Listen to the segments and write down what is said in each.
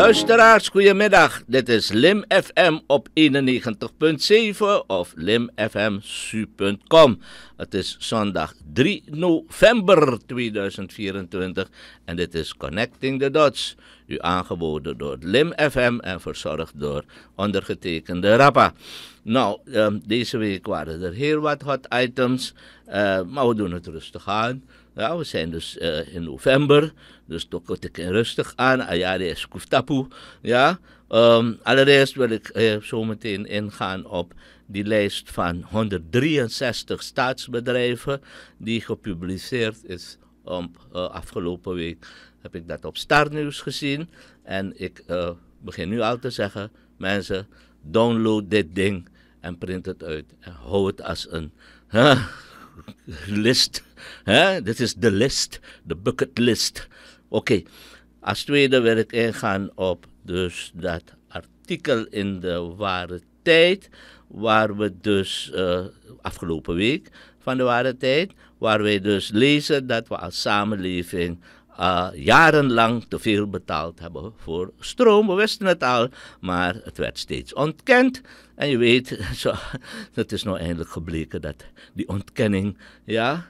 Luisteraars, goedemiddag. Dit is Lim FM op 91.7 of limfmsu.com. Het is zondag 3 november 2024 en dit is Connecting the Dots. U aangeboden door Lim FM en verzorgd door ondergetekende Rappa. Nou, ehm, deze week waren er heel wat hot items, eh, maar we doen het rustig aan. Ja, we zijn dus eh, in november, dus toch kort ik rustig aan. Ayari ah, is kuftapu. Ja. Ehm, allereerst wil ik uh, eh, zo meteen ingaan op die lijst van 163 staatsbedrijven die gepubliceerd is om eh, afgelopen week. Heb ik dat op Starnieuws gezien. En ik begin nu al te zeggen, mensen, download dit ding en print het uit. En hou het als een list dit is de list, de bucket list. Oké, als tweede wil ik ingaan op dus dat artikel in de ware tijd, waar we dus uh, afgelopen week van de ware tijd, waar wij dus lezen dat we als samenleving eh, jarenlang te veel betaald hebben voor stroom. We wisten het al, maar het werd steeds ontkend. En je weet, zo, het is nou eindelijk gebleken dat die ontkenning ja,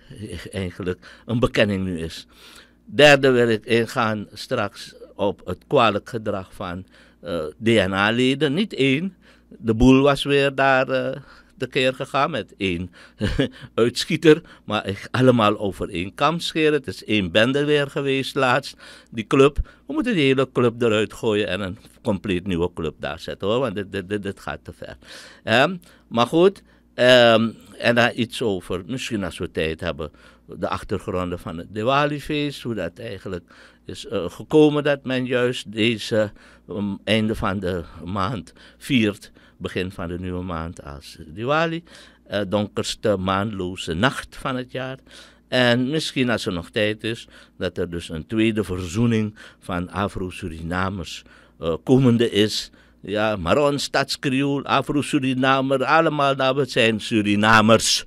eigenlijk een bekenning nu is. Derde wil ik ingaan straks op het kwalijk gedrag van eh, DNA-leden. Niet één, de boel was weer daar eh, te keer gegaan met één uitschieter. Maar allemaal over één kam scheren. Het is één bende weer geweest laatst. Die club. We moeten die hele club eruit gooien en een compleet nieuwe club daar zetten hoor. Want dit, dit, dit, gaat te ver. Ehm, maar goed. Ehm, en daar iets over, misschien als we tijd hebben, de achtergronden van het Diwali-feest. Hoe dat eigenlijk is eh, gekomen dat men juist deze ehm, einde van de maand viert begin van de nieuwe maand als Diwali. Uh, donkerste maandloze nacht van het jaar. En misschien als er nog tijd is, dat er dus een tweede verzoening van Afro-Surinamers eh, komende is. Ja, Maron, Stadskriool, Afro-Surinamer, allemaal daar we zijn Surinamers.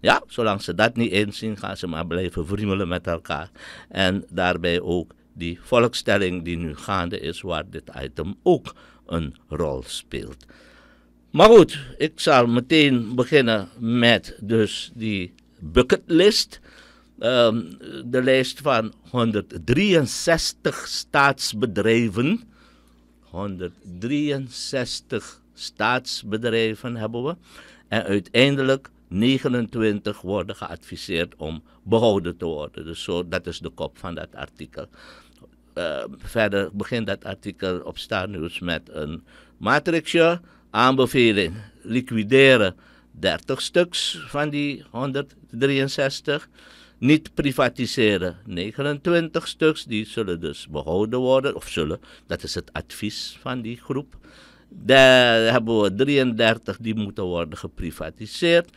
Ja, zolang ze dat niet inzien, gaan ze maar blijven vriemelen met elkaar. En daarbij ook die volkstelling die nu gaande is, waar dit item ook een rol speelt. Maar goed, ik zal meteen beginnen met dus die bucketlist. Ehm, de lijst van 163 staatsbedrijven. 163 staatsbedrijven hebben we. En uiteindelijk 29 worden geadviseerd om behouden te worden. Dus zo, dat is de kop van dat artikel. Ehm, verder begint dat artikel op Star met een matrixje Aanbeveling liquideren 30 stuks van die 163. Niet privatiseren 29 stuks, die zullen dus behouden worden, of zullen, dat is het advies van die groep. Daar hebben we 33 die moeten worden geprivatiseerd.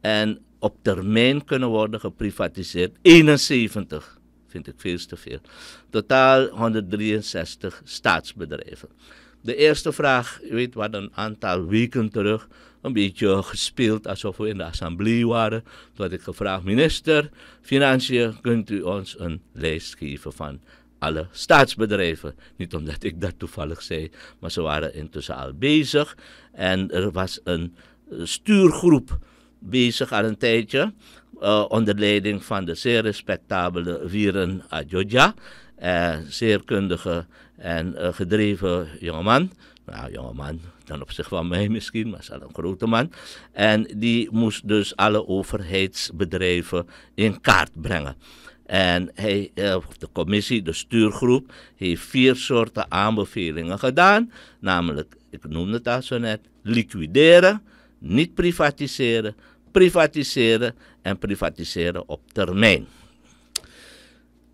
En op termijn kunnen worden geprivatiseerd 71, vind ik veel te veel. Totaal 163 staatsbedrijven. De eerste vraag, u weet, wat een aantal weken terug een beetje gespeeld alsof we in de assemblee waren. Toen had ik gevraagd, minister, Financiën, kunt u ons een lijst geven van alle staatsbedrijven? Niet omdat ik dat toevallig zei, maar ze waren intussen al bezig. En er was een stuurgroep bezig al een tijdje, eh, onder leiding van de zeer respectabele Viren Adjodja. Uh, zeer kundige en eh, gedreven jongeman. Nou, jongeman, ten zich wel mij misschien, maar zal een grote man. En die moest dus alle overheidsbedrijven in kaart brengen. En hij, eh, de commissie, de stuurgroep, heeft vier soorten aanbevelingen gedaan. Namelijk, ik noemde het al zo net, liquideren, niet privatiseren, privatiseren en privatiseren op termijn.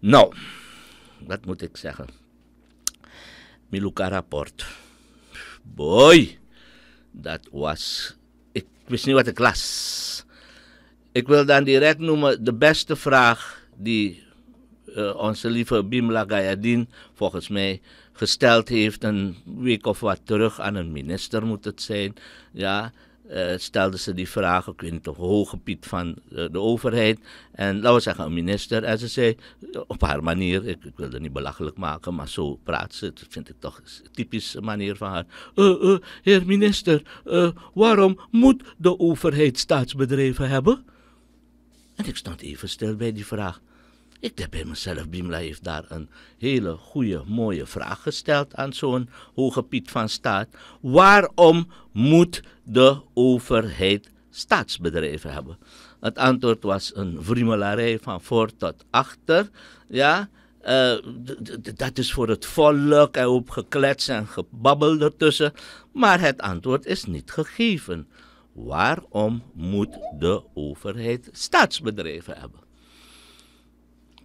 Nou, wat moet ik zeggen? Miluka rapport. Boy, dat was... Ik wist niet wat ik las. Ik wil dan direct noemen de beste vraag die eh, onze lieve Bimla Gayadin volgens mij gesteld heeft een week of wat terug aan een minister moet het zijn. Ja, uh, stelden ze die vraag, ik weet niet of hoog gebied van eh, de overheid. En laten we zeggen een minister. En ze zei op haar manier, ik, ik wil het niet belachelijk maken, maar zo praat ze. Dat vind ik toch een typische manier van haar. Uh, heer minister, waarom moet de overheid staatsbedrijven hebben? En ik stond even stil bij die vraag. Ik heb bij mezelf, Bimla heeft daar een hele goede, mooie vraag gesteld aan zo'n hoge Piet van Staat. Waarom moet de overheid staatsbedrijven hebben? Het antwoord was een vriemelarij van voor tot achter. Ja, eh, dat is voor het volk en op geklets en gebabbel ertussen. Maar het antwoord is niet gegeven. Waarom moet de overheid staatsbedrijven hebben?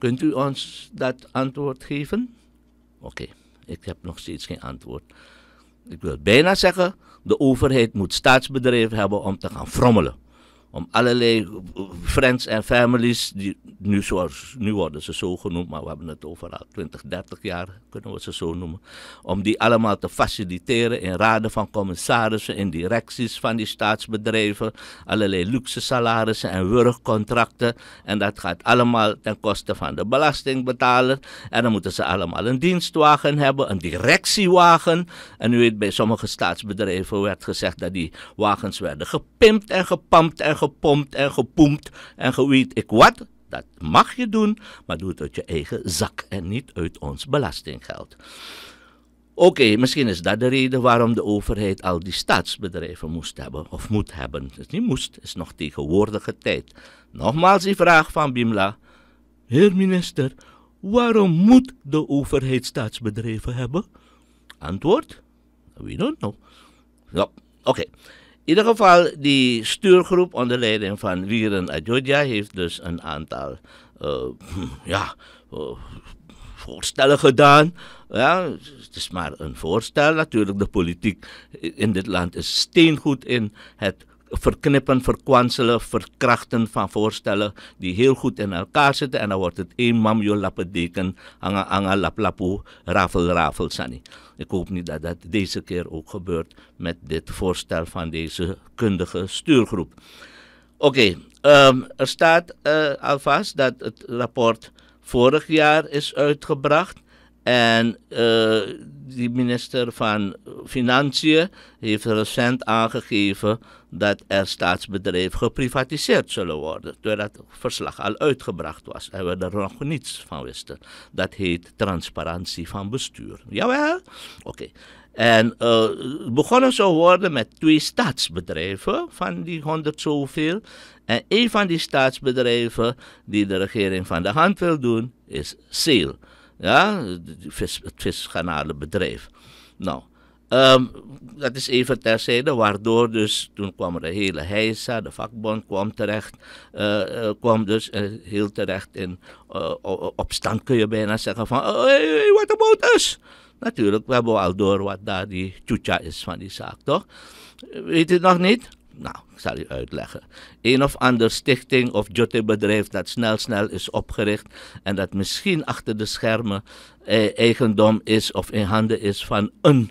Kunt u ons dat antwoord geven? Oké, ik heb nog steeds geen antwoord. Ik wil bijna zeggen, de overheid moet staatsbedrijven hebben om te gaan frommelen om allerlei eh, friends en families, die nu, zoals, nu worden ze zo genoemd, maar we hebben het overal 20, 30 jaar kunnen we ze zo noemen, om die allemaal te faciliteren in raden van commissarissen, in directies van die staatsbedrijven, allerlei luxe salarissen en wurgcontracten. En dat gaat allemaal ten koste van de belastingbetaler. En dan moeten ze allemaal een dienstwagen hebben, een directiewagen. En u weet, bij sommige staatsbedrijven werd gezegd dat die wagens werden gepimpt en gepampt en gepampt gepompt en gepompt en geweet ik wat. Dat mag je doen, maar doe het uit je eigen zak en niet uit ons belastinggeld. Oké, misschien is dat de reden waarom de overheid al die staatsbedrijven moest hebben of moet hebben. Het is niet moest, het is nog tegenwoordige tijd. Nogmaals die vraag van Bimla. Heer minister, waarom moet de overheid staatsbedrijven hebben? Antwoord? We don't know. Ja, oké. In ieder geval, die stuurgroep onder leiding van Wieren Ajoja heeft dus een aantal eh, ja, eh, voorstellen gedaan. Ja, het is maar een voorstel. Natuurlijk, de politiek in dit land is steengoed in het verknippen, verkwanselen, verkrachten van voorstellen die heel goed in elkaar zitten. En dan wordt het één mamjo lappendeken, anga anga lap lapu, rafel rafel sani. Ik hoop niet dat dat deze keer ook gebeurt met dit voorstel van deze kundige stuurgroep. Oké, ehm, er staat eh, alvast dat het rapport vorig jaar is uitgebracht. En uh, die minister van Financiën heeft recent aangegeven dat er staatsbedrijven geprivatiseerd zullen worden. terwijl dat verslag al uitgebracht was en we er nog niets van wisten. Dat heet transparantie van bestuur. Jawel? Oké. En uh, begonnen zou worden met twee staatsbedrijven van die honderd zoveel. En een van die staatsbedrijven die de regering van de hand wil doen is SEAL. Ja, het, vis, Nou, ehm, dat is even terzijde, waardoor dus toen kwam de hele heisa, de vakbond kwam terecht, eh, eh, kwam dus eh, heel terecht in uh, opstand kun je bijna zeggen van, oh, hey, what about us? Natuurlijk, we hebben al door wat daar die tjoetja is van die zaak, toch? Weet u het nog niet? nou, ik zal je uitleggen. Een of ander stichting of jottebedrijf dat snel, snel is opgericht. En dat misschien achter de schermen eh, eigendom is of in handen is van een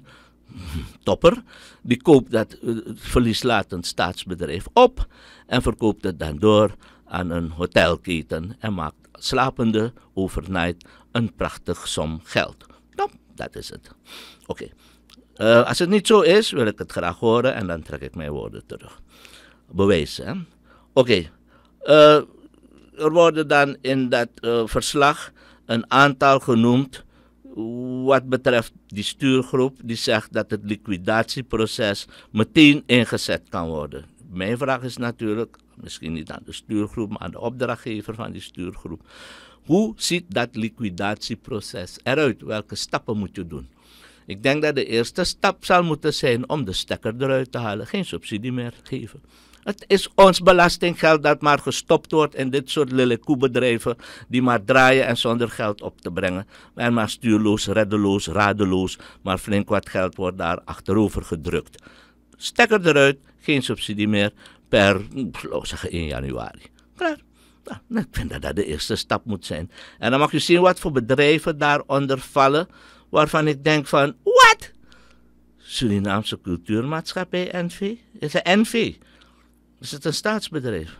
topper. Die koopt dat eh, verlieslatend staatsbedrijf op en verkoopt het dan door aan een hotelketen. En maakt slapende overnight een prachtig som geld. Nou, dat is het. Oké. Eh, als het niet zo is, wil ik het graag horen en dan trek ik mijn woorden terug. Bewezen. Oké. Eh, er worden dan in dat eh, verslag een aantal genoemd wat betreft die stuurgroep die zegt dat het liquidatieproces meteen ingezet kan worden. Mijn vraag is natuurlijk, misschien niet aan de stuurgroep, maar aan de opdrachtgever van die stuurgroep. Hoe ziet dat liquidatieproces eruit? Welke stappen moet je doen? Ik denk dat de eerste stap zal moeten zijn om de stekker eruit te halen. Geen subsidie meer geven. Het is ons belastinggeld dat maar gestopt wordt in dit soort lillekoebedrijven die maar draaien en zonder geld op te brengen. En maar stuurloos, reddeloos, radeloos, maar flink wat geld wordt daar achterover gedrukt. Stekker eruit, geen subsidie meer per, zeggen, 1 januari. Klaar. ik vind dat dat de eerste stap moet zijn. En dan mag je zien wat voor bedrijven daaronder vallen waarvan ik denk van, wat? Surinaamse cultuurmaatschappij NV? Is het NV? Is het een staatsbedrijf?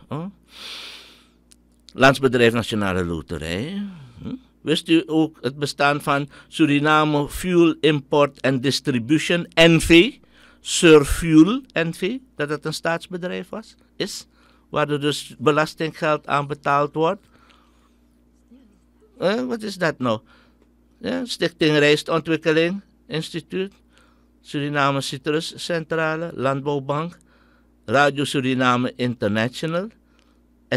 Landsbedrijf Nationale Loterij. Wist u ook het bestaan van Suriname Fuel Import and Distribution NV? Surfuel NV, dat het een staatsbedrijf was, is, waar er dus belastinggeld aan betaald wordt. Eh, wat is dat nou? Ja, Stichting Rijstontwikkeling Instituut, Suriname Citrus Centrale, Landbouwbank, Radio Suriname International,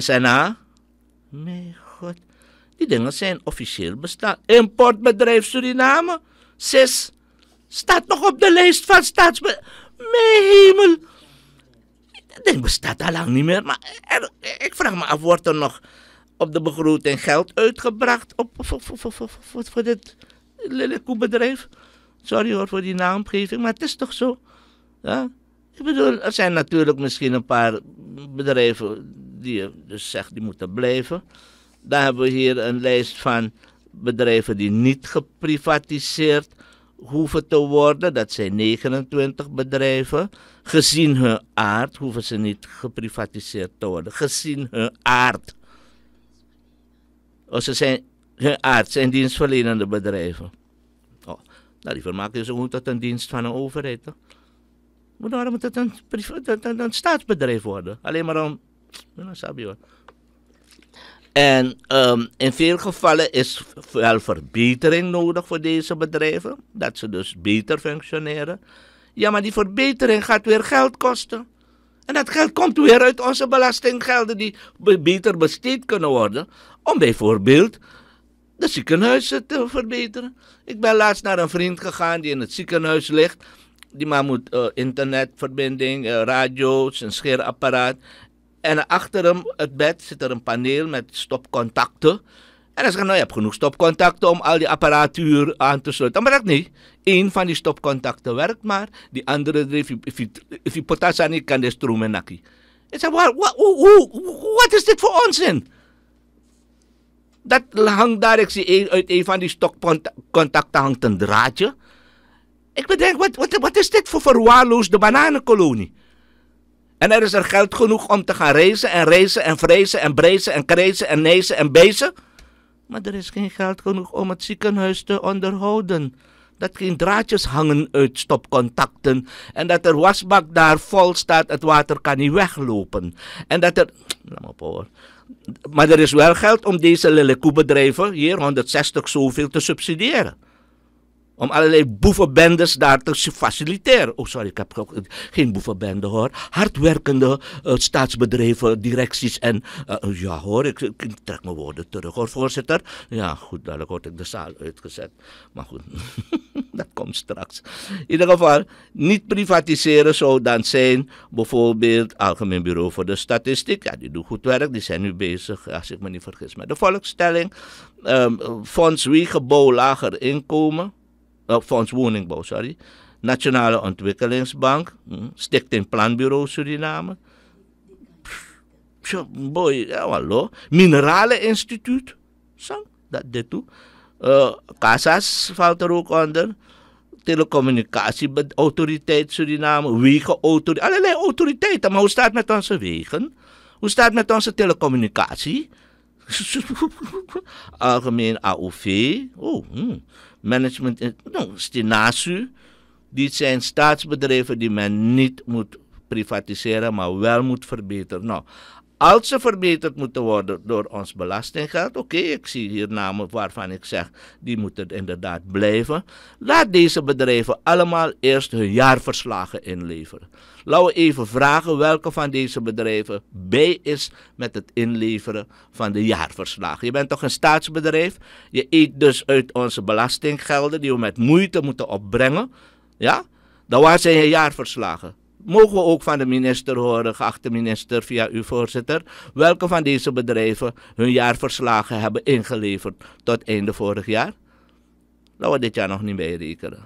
SNA. Mijn god, die dingen zijn officieel bestaan. Importbedrijf Suriname, SIS, staat nog op de lijst van staatsbedrijven. Mijn hemel, dat ding bestaat al lang niet meer, maar ik vraag me af, wordt er nog op de begroting geld uitgebracht op, voor, voor, voor, voor dit lillekoebedrijf. Sorry hoor voor die naamgeving, maar het is toch zo. Ja? Ik bedoel, er zijn natuurlijk misschien een paar bedrijven die je dus zegt die moeten blijven. Dan hebben we hier een lijst van bedrijven die niet geprivatiseerd hoeven te worden. Dat zijn 29 bedrijven. Gezien hun aard hoeven ze niet geprivatiseerd te worden. Gezien hun aard. Of oh, ze zijn hun arts en dienstverlenende bedrijven. Oh, nou, die vermaken ze gewoon tot een dienst van een overheid. Hè? Maar waarom moet het een, een, een, staatsbedrijf worden? Alleen maar om. Nou, en ehm, in veel gevallen is wel verbetering nodig voor deze bedrijven. Dat ze dus beter functioneren. Ja, maar die verbetering gaat weer geld kosten. En dat geld komt weer uit onze belastinggelden die beter besteed kunnen worden om bijvoorbeeld de ziekenhuizen te verbeteren. Ik ben laatst naar een vriend gegaan die in het ziekenhuis ligt. Die man moet eh, internetverbinding, uh, eh, radio, zijn scheerapparaat. En achter hem, het bed, zit er een paneel met stopcontacten. En hij zegt, nou je hebt genoeg stopcontacten om al die apparatuur aan te sluiten. Maar dat niet. Eén van die stopcontacten werkt maar. Die andere drie, if potassa niet kan de stroom en nakkie. Ik zeg, wat is dit voor onzin? Dat hangt daar, ik zie uit een van die stopcontacten hangt een draadje. Ik bedenk, wat, wat, wat is dit voor verwaarloosde bananenkolonie? En er is er geld genoeg om te gaan reizen en reizen en vrezen en brezen en krezen en nezen en bezen. Maar er is geen geld genoeg om het ziekenhuis te onderhouden. Dat geen draadjes hangen uit stopcontacten. En dat er wasbak daar vol staat, het water kan niet weglopen. En dat er... Laat maar op hoor. Maar er is wel geld om deze lillekoebedrijven hier 160 zoveel te subsidiëren. Om allerlei boevenbendes daar te faciliteren. Oh, sorry, ik heb geen boevenbende hoor. Hardwerkende eh, staatsbedrijven, directies en. Eh, ja hoor, ik, trek mijn woorden terug hoor, voorzitter. Ja, goed, dadelijk word ik de zaal uitgezet. Maar goed, dat komt straks. In ieder geval, niet privatiseren zou dan zijn bijvoorbeeld Algemeen Bureau voor de Statistiek. Ja, die doen goed werk, die zijn nu bezig, als ik me niet vergis, met de volkstelling. Um, fonds wie gebouw lager inkomen uh, Fonds Woningbouw, sorry. Nationale Ontwikkelingsbank, hm, Stichting Planbureau Suriname. Pff, boy, ja, hallo. Mineraleninstituut, dat dit toe. Eh, Casas valt er ook onder. Telecommunicatieautoriteit Suriname, wegenautoriteit, allerlei autoriteiten. Maar hoe staat het met onze wegen? Hoe staat het met onze telecommunicatie? Algemeen AOV. Oh, hm management, nou, Stinasu. Dit zijn staatsbedrijven die men niet moet privatiseren, maar wel moet verbeteren. Nou, als ze verbeterd moeten worden door ons belastinggeld, oké, ik zie hier namen waarvan ik zeg, die moeten inderdaad blijven. Laat deze bedrijven allemaal eerst hun jaarverslagen inleveren. Laten we even vragen welke van deze bedrijven bij is met het inleveren van de jaarverslagen. Je bent toch een staatsbedrijf? Je eet dus uit onze belastinggelden die we met moeite moeten opbrengen. Ja? Dan waar zijn je jaarverslagen? mogen we ook van de minister horen, geachte minister, via uw voorzitter, welke van deze bedrijven hun jaarverslagen hebben ingeleverd tot einde vorig jaar? Laten we dit jaar nog niet meerekenen.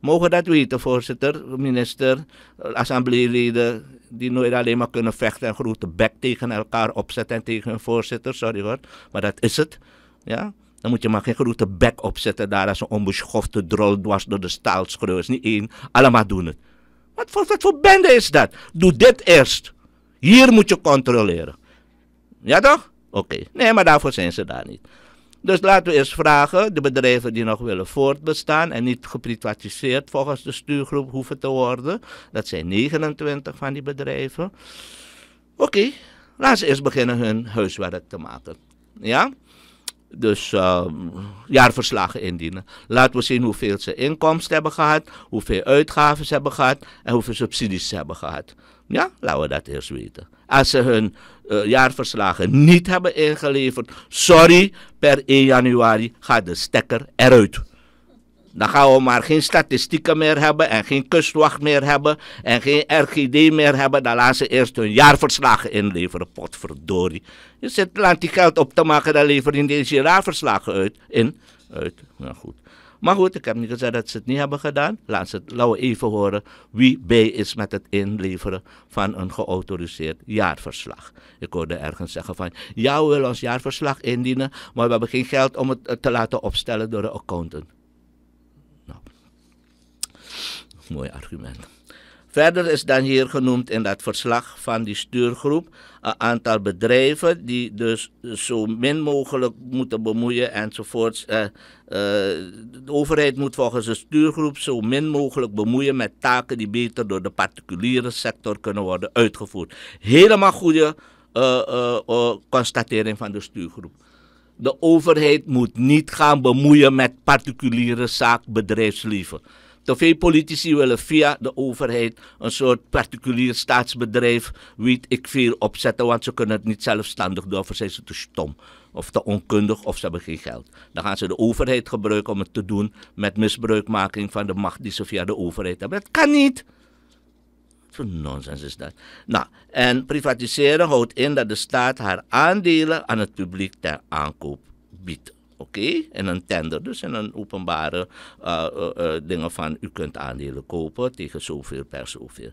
Mogen dat weten, voorzitter, minister, assembleeleden, die nooit alleen maar kunnen vechten en grote bek tegen elkaar opzetten en tegen hun voorzitter, sorry hoor, maar dat is het. Ja? Dan moet je maar geen grote bek opzetten daar als een onbeschofte drol dwars door de staal Niet één, allemaal doen het. Wat voor, wat bende is dat? Doe dit eerst. Hier moet je controleren. Ja toch? Oké. Nee, maar daarvoor zijn ze daar niet. Dus laten we eens vragen, de bedrijven die nog willen voortbestaan en niet geprivatiseerd volgens de stuurgroep hoeven te worden. Dat zijn 29 van die bedrijven. Oké, okay. laten ze eerst beginnen hun huiswerk te maken. Ja? dus ehm, jaarverslagen indienen. Laten we zien hoeveel ze inkomsten hebben gehad, hoeveel uitgaven ze hebben gehad en hoeveel subsidies ze hebben gehad. Ja, laten we dat eerst weten. Als ze hun eh, jaarverslagen niet hebben ingeleverd, sorry, per 1 januari gaat de stekker eruit. Dan gaan we maar geen statistieken meer hebben en geen kustwacht meer hebben en geen RGD meer hebben. Dan laten ze eerst hun jaarverslagen inleveren, potverdorie. Je dus zit laat die geld op te maken, dan leveren deze jaarverslagen uit. In, uit, nou goed. Maar goed, ik heb niet gezegd dat ze het niet hebben gedaan. Laat ze, laten nou we even horen wie bij is met het inleveren van een geautoriseerd jaarverslag. Ik hoorde ergens zeggen van, "Jou wil ons jaarverslag indienen, maar we hebben geen geld om het te laten opstellen door de accountant. mooi argument. Verder is dan hier genoemd in dat verslag van die stuurgroep een aantal bedrijven die dus zo min mogelijk moeten bemoeien enzovoorts. Eh, eh, de overheid moet volgens de stuurgroep zo min mogelijk bemoeien met taken die beter door de particuliere sector kunnen worden uitgevoerd. Helemaal goede eh, constatering van de stuurgroep. De overheid moet niet gaan bemoeien met particuliere zaak bedrijfsleven. Te veel politici willen via de overheid een soort particulier staatsbedrijf, weet ik veel, opzetten, want ze kunnen het niet zelfstandig doen, of zijn ze te stom of te onkundig of ze hebben geen geld. Dan gaan ze de overheid gebruiken om het te doen met misbruikmaking van de macht die ze via de overheid hebben. Dat kan niet. Wat voor nonsens is dat? Nou, en privatiseren houdt in dat de staat haar aandelen aan het publiek ter aankoop biedt. Oké, okay? en een tender dus en een openbare uh, dingen van u kunt aandelen kopen tegen zoveel per zoveel.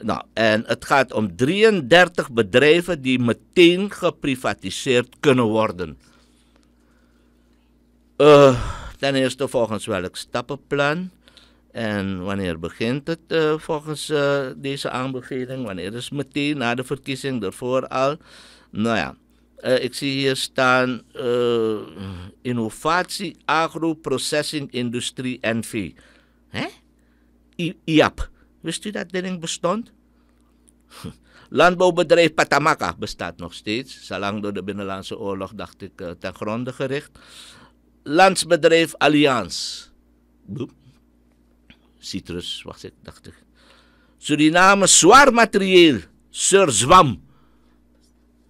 Nou, en het gaat om 33 bedrijven die meteen geprivatiseerd kunnen worden. Uh, ten eerste volgens welk stappenplan en wanneer begint het volgens deze aanbeveling? Wanneer is meteen na de verkiezing ervoor al? Nou ja, eh, ik zie hier staan uh, innovatie, processing, industrie NV. Hè? I IAP. Wist u dat dit ding bestond? Landbouwbedrijf Patamaka bestaat nog steeds, lang door de Binnenlandse Oorlog, dacht ik, eh, ten gronde gericht. Landsbedrijf Allianz. Citrus, was ik, dacht ik. Suriname zwaar materieel, sir Zwam.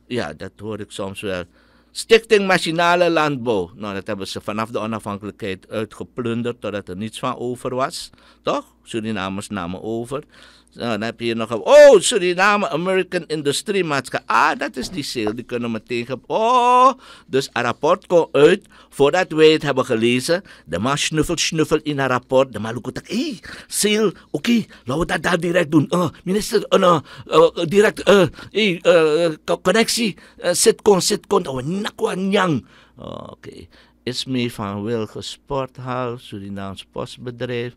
Ja, dat hoor ik soms wel. Stichting Machinale Landbouw. Nou, dat hebben ze vanaf de onafhankelijkheid uitgeplunderd totdat er niets van over was. Toch? Surinamers namen over. Nou, dan heb je hier nog een. Oh, Suriname American Industry Maatschappij. Ah, dat is die sale. Die kunnen we tegen. Oh, dus een rapport komt uit. Voordat wij het hebben gelezen, de man snuffelt, snuffelt in haar rapport. De man loopt hé, hey, sale, oké, okay, laten we dat daar direct doen. Uh, minister, uh, direct, eh, hey, eh, connectie, eh, sitcom, sitcom. Oh, nakwa nyang. Oké. Okay. Is mee van Wilge Sporthuis, Surinaams Postbedrijf.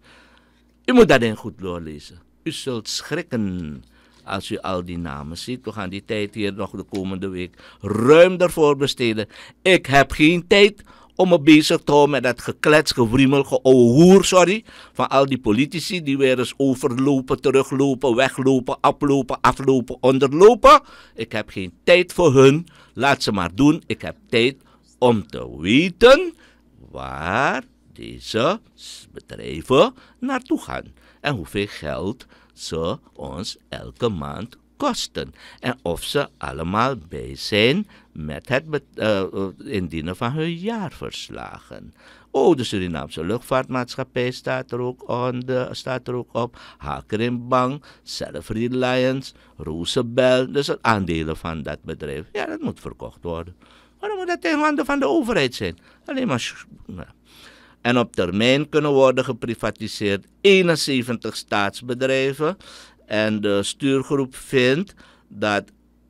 U moet dat in goed doorlezen. U zult schrikken als u al die namen ziet. We gaan die tijd hier nog de komende week ruim daarvoor besteden. Ik heb geen tijd om me bezig te houden met dat geklets, gewriemel, geouwehoer, sorry, van al die politici die weer eens overlopen, teruglopen, weglopen, aflopen, aflopen, onderlopen. Ik heb geen tijd voor hun. Laat ze maar doen. Ik heb tijd om te weten waar deze bedrijven naartoe gaan en hoeveel geld ze ons elke maand kosten. En of ze allemaal bij zijn met het eh, indienen van hun jaarverslagen. Oh, de Surinaamse luchtvaartmaatschappij staat er ook, onder, staat er ook op. Hakerimbang, Self-Reliance, Roosevelt. Dus het aandelen van dat bedrijf. Ja, dat moet verkocht worden. Waarom moet dat in handen van de overheid zijn? Alleen maar en op termijn kunnen worden geprivatiseerd 71 staatsbedrijven. En de stuurgroep vindt dat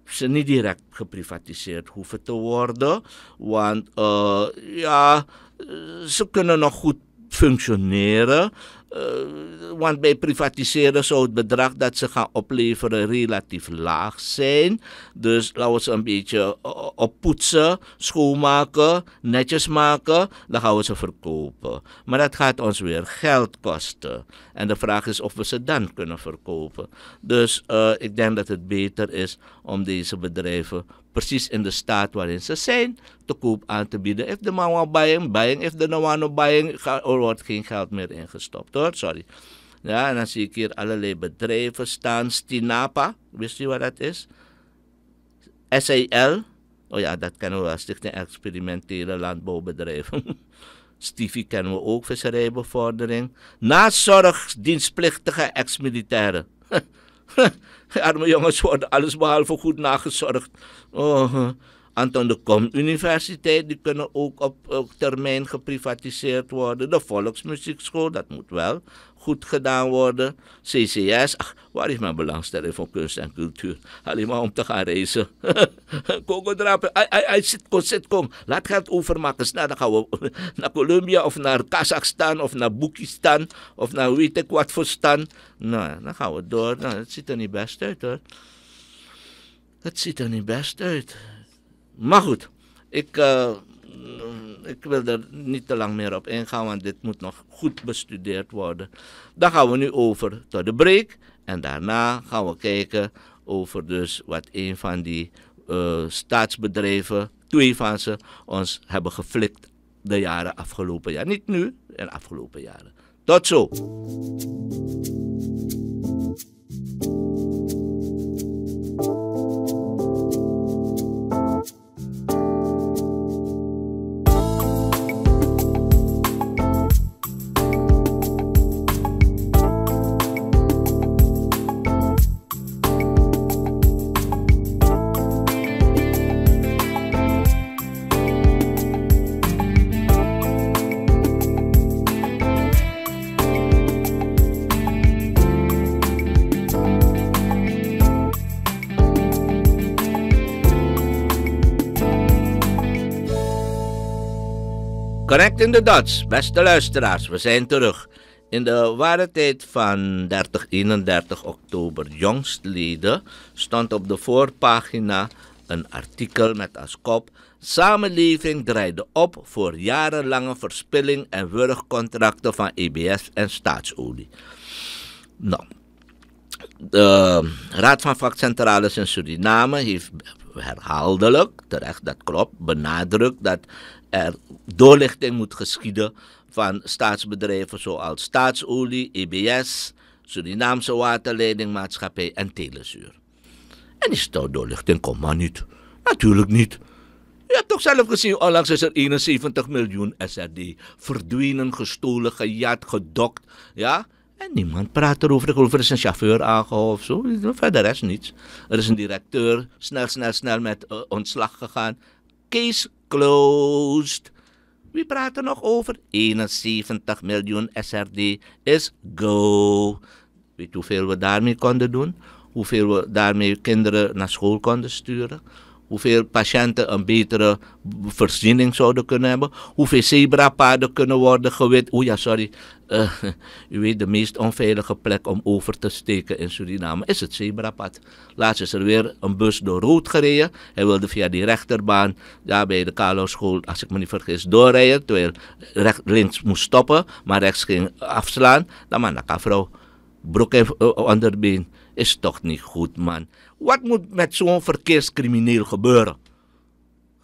ze niet direct geprivatiseerd hoeven te worden, want eh, ja, ze kunnen nog goed functioneren. Uh, want bij privatiseren zou het bedrag dat ze gaan opleveren relatief laag zijn. Dus laten we ze een beetje eh, eh, oppoetsen, schoonmaken, netjes maken. Dan gaan we ze verkopen. Maar dat gaat ons weer geld kosten. En de vraag is of we ze dan kunnen verkopen. Dus ik denk dat het beter is om deze bedrijven precies in de staat waarin ze zijn, te koop aan te bieden. If de man buying, buying. If de no one buying, er wordt geen geld meer ingestopt hoor, sorry. Ja, en dan zie ik hier allerlei bedrijven staan. Stinapa, wist u wat dat is? SAL, oh ja, dat kennen we wel, Stichting Experimentele Landbouwbedrijven. Stivi kennen we ook, visserijbevordering. Nazorg, dienstplichtige ex-militairen. arme jongens worden allesbehalve goed nagezorgd. Oh, Anton de Kom Universiteit, die kunnen ook op, op termijn geprivatiseerd worden. De Volksmuziekschool, dat moet wel goed gedaan worden. CCS, ach, waar is mijn belangstelling voor kunst en cultuur? Alleen maar om te gaan reizen. Kongo drapen, hij zit, kom, zit, kom. Laat geld overmaken. Snel, dan gaan we naar Colombia of naar Kazachstan of naar Boekistan of naar weet ik wat voor stan. Nou, dan gaan we door. Nou, het ziet er niet best uit hoor. Het ziet er niet best uit. Maar goed, ik, eh, ik wil er niet te lang meer op ingaan, want dit moet nog goed bestudeerd worden. Dan gaan we nu over tot de break. En daarna gaan we kijken over dus wat een van die eh, staatsbedrijven, twee van ze, ons hebben geflikt de jaren afgelopen jaar. Niet nu, in afgelopen jaren. Tot zo! Correct in the Dutch. beste luisteraars, we zijn terug. In de ware tijd van 30, 31 oktober jongstleden stond op de voorpagina een artikel met als kop Samenleving draaide op voor jarenlange verspilling en wurgcontracten van EBS en staatsolie. Nou, de Raad van Vakcentrales in Suriname heeft herhaaldelijk, terecht dat klopt, benadrukt dat er doorlichting moet geschieden van staatsbedrijven zoals Staatsolie, EBS, Surinaamse Waterleidingmaatschappij en Telezuur. En die doorlichting komt maar niet. Natuurlijk niet. Je hebt toch zelf gezien, onlangs is er 71 miljoen SRD verdwenen, gestolen, gejat, gedokt. Ja? En niemand praat erover. Over is een chauffeur aangehouden of zo. Verder is niets. Er is een directeur snel, snel, snel met eh, ontslag gegaan. Kees closed. We praten nog over 71 miljoen SRD is go. Weet hoeveel we daarmee konden doen? Hoeveel we daarmee kinderen naar school konden sturen? hoeveel patiënten een betere voorziening zouden kunnen hebben, hoeveel zebrapaden kunnen worden gewit. Oeh ja, sorry, eh, u weet de meest onveilige plek om over te steken in Suriname is het zebrapad. Laatst is er weer een bus door rood gereden. Hij wilde via die rechterbaan daar bij de Carlo School, als ik me niet vergis, doorrijden. Terwijl recht, links moest stoppen, maar rechts ging afslaan. Dan man, een vrouw, broek eh, onderbeen. Is toch niet goed, man. Wat moet met zo'n verkeerscrimineel gebeuren?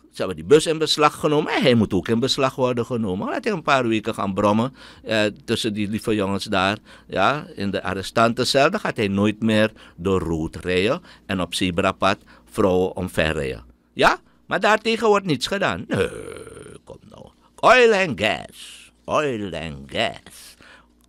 Ze hebben die bus in beslag genomen. En hij moet ook in beslag worden genomen. Laat hij een paar weken gaan brommen eh, tussen die lieve jongens daar. Ja, in de arrestantencel. Dan gaat hij nooit meer door rood rijden. En op zebrapad vrouwen omverrijden. Ja, maar daartegen wordt niets gedaan. Nee, kom nou. Oil and gas. Oil and gas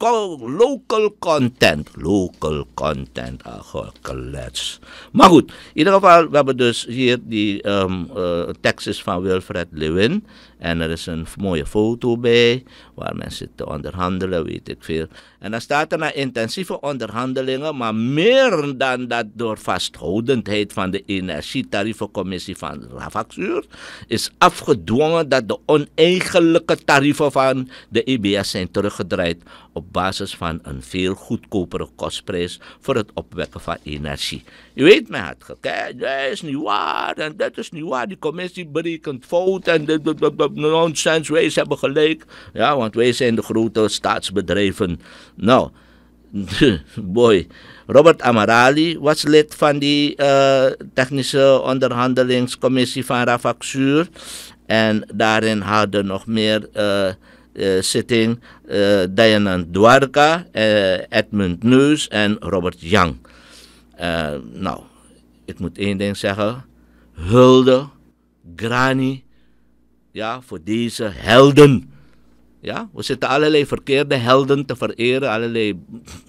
local content. Local content. Ah, god, klets. Maar goed, in ieder geval, we hebben dus hier die um, ehm, eh, tekst van Wilfred Lewin. En er is een mooie foto bij, waar mensen te onderhandelen, weet ik veel. En dan staat er na intensieve onderhandelingen, maar meer dan dat door vasthoudendheid van de Energietarievencommissie van Ravaxuur, is afgedwongen dat de oneigenlijke tarieven van de IBS e zijn teruggedraaid op basis van een veel goedkopere kostprijs voor het opwekken van energie. Je weet, men had gekeken, dat is niet waar en dat is niet waar, die commissie berekent fout en dit, dit, nonsense, wees hebben gelijk. Ja, want wij zijn de grote staatsbedrijven. Nou, boy. Robert Amarali was lid van die eh, technische onderhandelingscommissie van Rafaxuur. En daarin hadden nog meer uh, eh, uh, eh, zitting Diana Dwarka, Edmund Neus en Robert Young. nou, ik moet één ding zeggen. Hulde, Grani, ja, voor deze helden. Ja, we zitten allerlei verkeerde helden te vereren, allerlei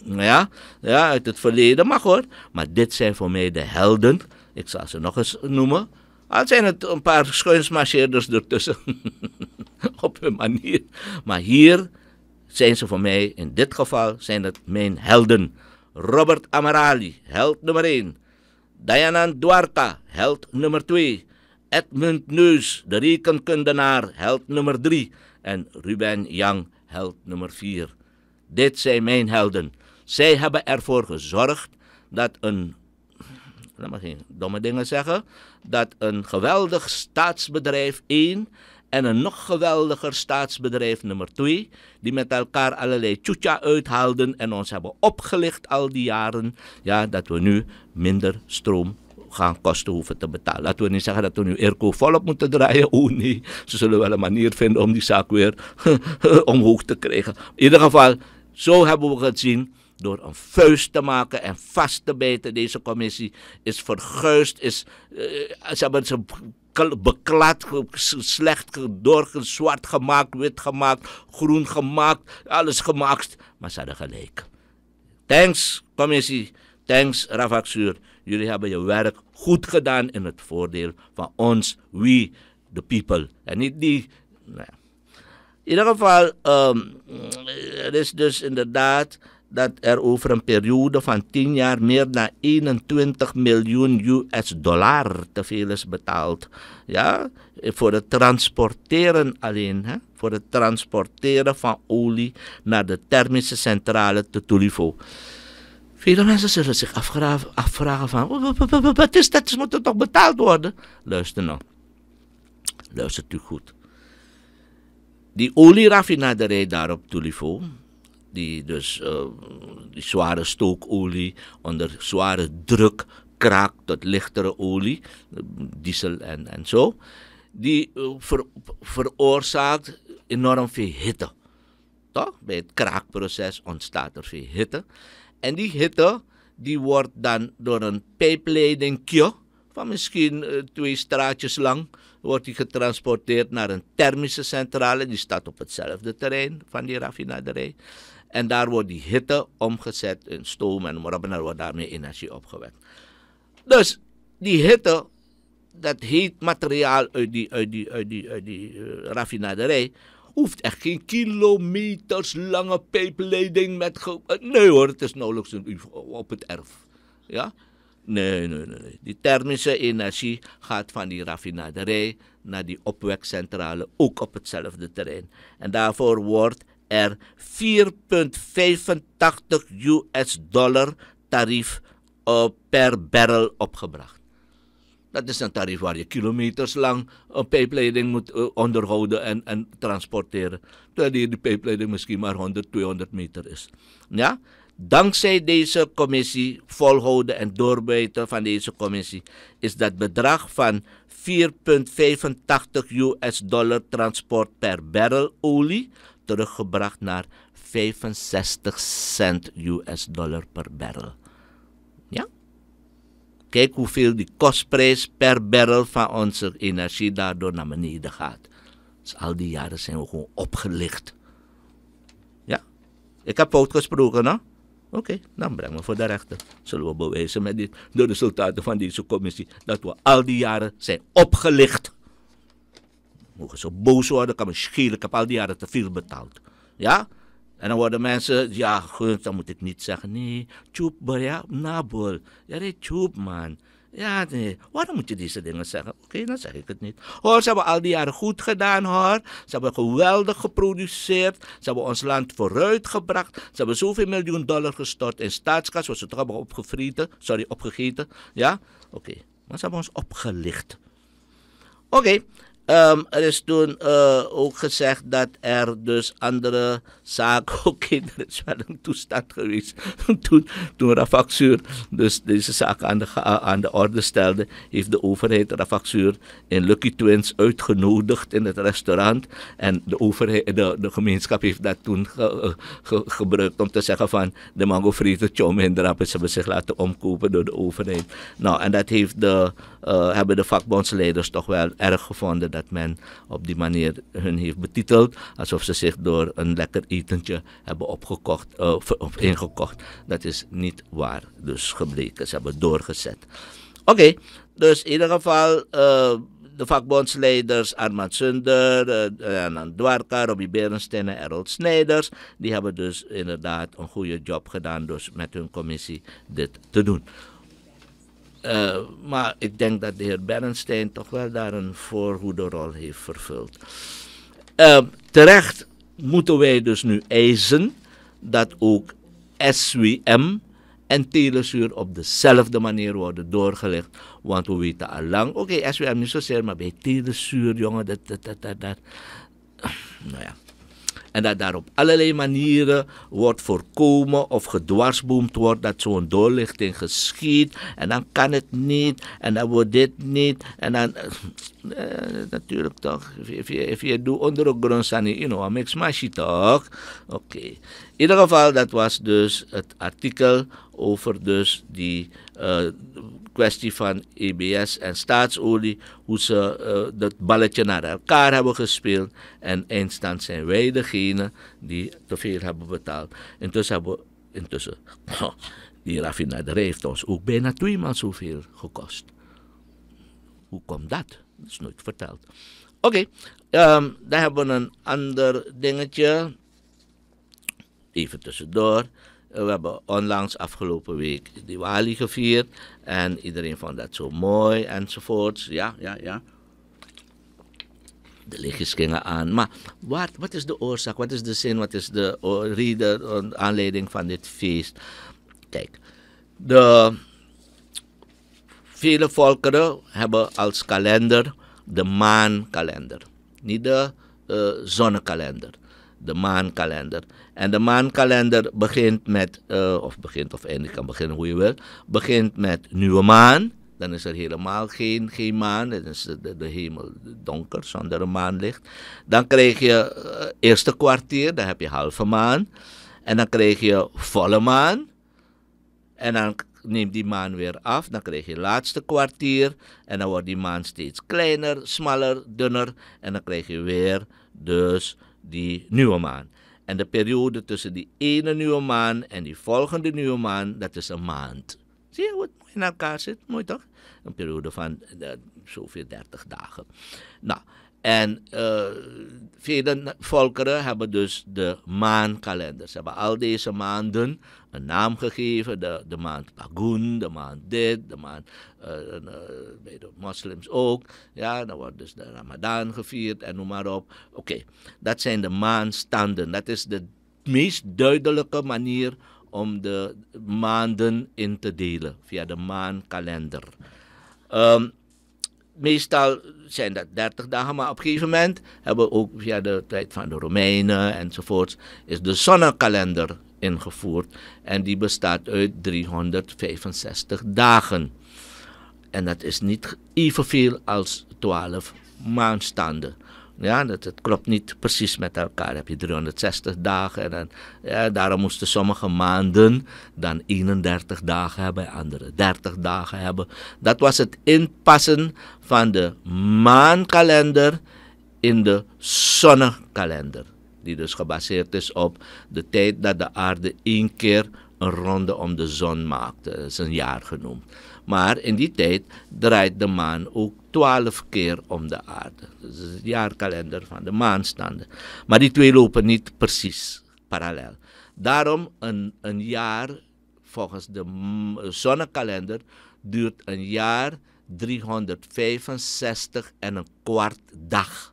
nou ja, ja, uit het verleden, mag hoor. Maar dit zijn voor mij de helden. Ik zal ze nog eens noemen. Al zijn het een paar schuinsmarcheerders ertussen, op hun manier. Maar hier zijn ze voor mij, in dit geval, zijn het mijn helden. Robert Amarali, held nummer 1. Dayanan Duarta, held nummer 2. Edmund Neus, de rekenkundenaar, held nummer 3. En Ruben Yang, held nummer 4. Dit zijn mijn helden. Zij hebben ervoor gezorgd dat een, laat maar geen domme dingen zeggen, dat een geweldig staatsbedrijf 1 en een nog geweldiger staatsbedrijf nummer 2, die met elkaar allerlei tjoetja uithaalden en ons hebben opgelicht al die jaren, ja, dat we nu minder stroom gaan kosten hoeven te betalen. Laten we niet zeggen dat we nu airco volop moeten draaien. Oh nee, ze zullen wel een manier vinden om die zaak weer omhoog te krijgen. In ieder geval, zo hebben we gezien door een vuist te maken en vast te bijten. Deze commissie is verguisd, is, uh, ze hebben ze beklad, slecht doorgezwart gemaakt, wit gemaakt, groen gemaakt, alles gemaakt. Maar ze hadden gelijk. Thanks commissie, thanks Ravaxuur. Jullie hebben je werk goed gedaan in het voordeel van ons, we, the people. En niet die. Nou in ieder geval, um, er is dus inderdaad dat er over een periode van 10 jaar meer dan 21 miljoen US dollar te veel is betaald. Ja, voor het transporteren alleen, hè? voor het transporteren van olie naar de thermische centrale te Tulivo. Vele mensen zullen zich afvragen, afvragen van, wat is dat? Ze moeten toch betaald worden? Luister nou. Luister u goed. Die olieraffinaderij daar op Tulifo, die dus eh, die zware stookolie onder zware druk kraakt tot lichtere olie, diesel en, en zo, die eh, veroorzaakt enorm veel hitte. Toch? Bij het kraakproces ontstaat er veel hitte. En die hitte die wordt dan door een pijpleidingje van misschien eh, twee straatjes lang wordt die getransporteerd naar een thermische centrale. Die staat op hetzelfde terrein van die raffinaderij. En daar wordt die hitte omgezet in stoom en waarop en er wordt daarmee energie opgewekt. Dus die hitte, dat heet materiaal uit die, uit die, uit die, die eh, raffinaderij, hoeft echt geen kilometers lange pijpleiding met... Eh, nee hoor, het is nauwelijks een op het erf. Ja? Nee, nee, nee. Die thermische energie gaat van die raffinaderij naar die opwekcentrale, ook op hetzelfde terrein. En daarvoor wordt er 4,85 US dollar tarief eh, per barrel opgebracht. Dat is een tarief waar je kilometers lang een eh, pijpleiding moet eh, onderhouden en, en transporteren. Terwijl die, die pijpleiding misschien maar 100, 200 meter is. Ja? Dankzij deze commissie, volhouden en doorbijten van deze commissie, is dat bedrag van 4,85 US dollar transport per barrel olie teruggebracht naar 65 cent US dollar per barrel. Kijk hoeveel die kostprijs per barrel van onze energie daardoor naar beneden gaat. Dus al die jaren zijn we gewoon opgelicht. Ja, ik heb fout gesproken, hè? Oké, dan brengen we voor de rechter. Zullen we bewijzen met dit, de resultaten van deze commissie dat we al die jaren zijn opgelicht. Mogen zo boos worden, kan me schelen, ik heb al die jaren te veel betaald. Ja? En dan worden mensen, ja, goed, dan moet ik niet zeggen, nee, tjoep, ja, nabol. Ja, nee, tjoep, man. Ja, nee. Waarom moet je deze dingen zeggen? Oké, dan zeg ik het niet. Hoor, ze hebben al die jaren goed gedaan, hoor. Ze hebben geweldig geproduceerd. Ze hebben ons land vooruitgebracht. Ze hebben zoveel miljoen dollar gestort in staatskas, wat ze toch hebben opgevrieten. Sorry, opgegeten. Ja? Oké. Maar ze hebben ons opgelicht. Oké, Ehm, er is toen eh, ook gezegd dat er dus andere zaken, oké, in er is wel een toestand geweest toen, toen Rafaxuur dus deze zaak aan de, aan de orde stelde, heeft de overheid Rafaxuur in Lucky Twins uitgenodigd in het restaurant en de, overheid, de, de gemeenschap heeft dat toen gebruikt om te zeggen van de mango frieten chom en ze hebben zich laten omkopen door de overheid. Nou, en dat heeft de, eh, hebben de vakbondsleiders toch wel erg gevonden dat men op die manier hun heeft betiteld. Alsof ze zich door een lekker etentje hebben opgekocht, eh, of ingekocht. Dat is niet waar, dus gebleken. Ze hebben doorgezet. Oké, dus in ieder geval eh, de vakbondsleiders Armand Sunder, uh, Dwarka, Robbie Berenstein en Errol Snijders. Die hebben dus inderdaad een goede job gedaan dus met hun commissie dit te doen. Eh, maar ik denk dat de heer Bernstein toch wel daar een voorhoede rol heeft vervuld. Eh, terecht moeten wij dus nu eisen dat ook SWM en telesuur op dezelfde manier worden doorgelegd. Want we weten al lang, oké, okay, SWM niet zozeer, maar bij telesuur, jongen, dat, dat, dat. dat. Nou ja. En dat daar op allerlei manieren wordt voorkomen of gedwarsboomd wordt dat zo'n doorlichting geschiet. En dan kan het niet, en dan wordt dit niet. En dan, eh, eh natuurlijk toch, if je doet onder de grond, you know, I'm smashy toch. Oké. In ieder geval, dat was dus het artikel over dus die eh, kwestie van EBS en staatsolie, hoe ze uh, dat balletje naar elkaar hebben gespeeld. En eindstand zijn wij degene die te veel hebben betaald. Intussen hebben we, intussen, oh, die raffinaderij heeft ons ook bijna tweemaal zoveel gekost. Hoe komt dat? Dat is nooit verteld. Oké, okay, ehm, dan hebben we een ander dingetje. Even tussendoor. We hebben onlangs afgelopen week Diwali gevierd. En iedereen vond dat zo mooi enzovoorts. Ja, ja, ja. De lichtjes gingen aan. Maar wat, wat is de oorzaak? Wat is de zin? Wat is de reden, aanleiding van dit feest? Kijk, de vele volkeren hebben als kalender de maankalender. Niet de eh, zonnekalender de maankalender. En de maankalender begint met, eh, of begint of eindigt, kan beginnen hoe je wil, begint met nieuwe maan. Dan is er helemaal geen, geen maan. Dan is de, de hemel donker zonder een maanlicht. Dan krijg je eh, eerste kwartier, dan heb je halve maan. En dan krijg je volle maan. En dan neemt die maan weer af. Dan krijg je laatste kwartier. En dan wordt die maan steeds kleiner, smaller, dunner. En dan krijg je weer dus die nieuwe maan. En de periode tussen die ene nieuwe maan en die volgende nieuwe maan, dat is een maand. Zie je hoe het mooi in elkaar zit? Mooi toch? Een periode van uh, zoveel 30 dagen. Nou, en eh, vele volkeren hebben dus de maankalender. Ze hebben al deze maanden een naam gegeven. De, de maand Pagoen, de maand dit, de maand bij eh, eh, de moslims ook. Ja, dan wordt dus de Ramadan gevierd en noem maar op. Oké, dat zijn de maanstanden. Dat is de meest duidelijke manier om de maanden in te delen via de maankalender. Ehm, meestal zijn dat 30 dagen, maar op een gegeven moment hebben we ook via de tijd van de Romeinen enzovoorts, is de zonnekalender ingevoerd. En die bestaat uit 365 dagen. En dat is niet evenveel als 12 maandstanden. Ja, dat, het klopt niet precies met elkaar. Dan heb je 360 dagen en ja, daarom moesten sommige maanden dan 31 dagen hebben, andere 30 dagen hebben. Dat was het inpassen van de maankalender in de zonnekalender. Die dus gebaseerd is op de tijd dat de aarde één keer een ronde om de zon maakt. Dat is een jaar genoemd. Maar in die tijd draait de maan ook twaalf keer om de aarde. Dat dus is het jaarkalender van de maanstanden. Maar die twee lopen niet precies parallel. Daarom een, een jaar volgens de zonnekalender duurt een jaar 365 en een kwart dag.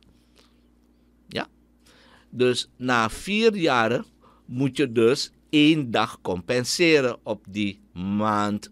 Ja, dus na vier jaren moet je dus één dag compenseren op die maand,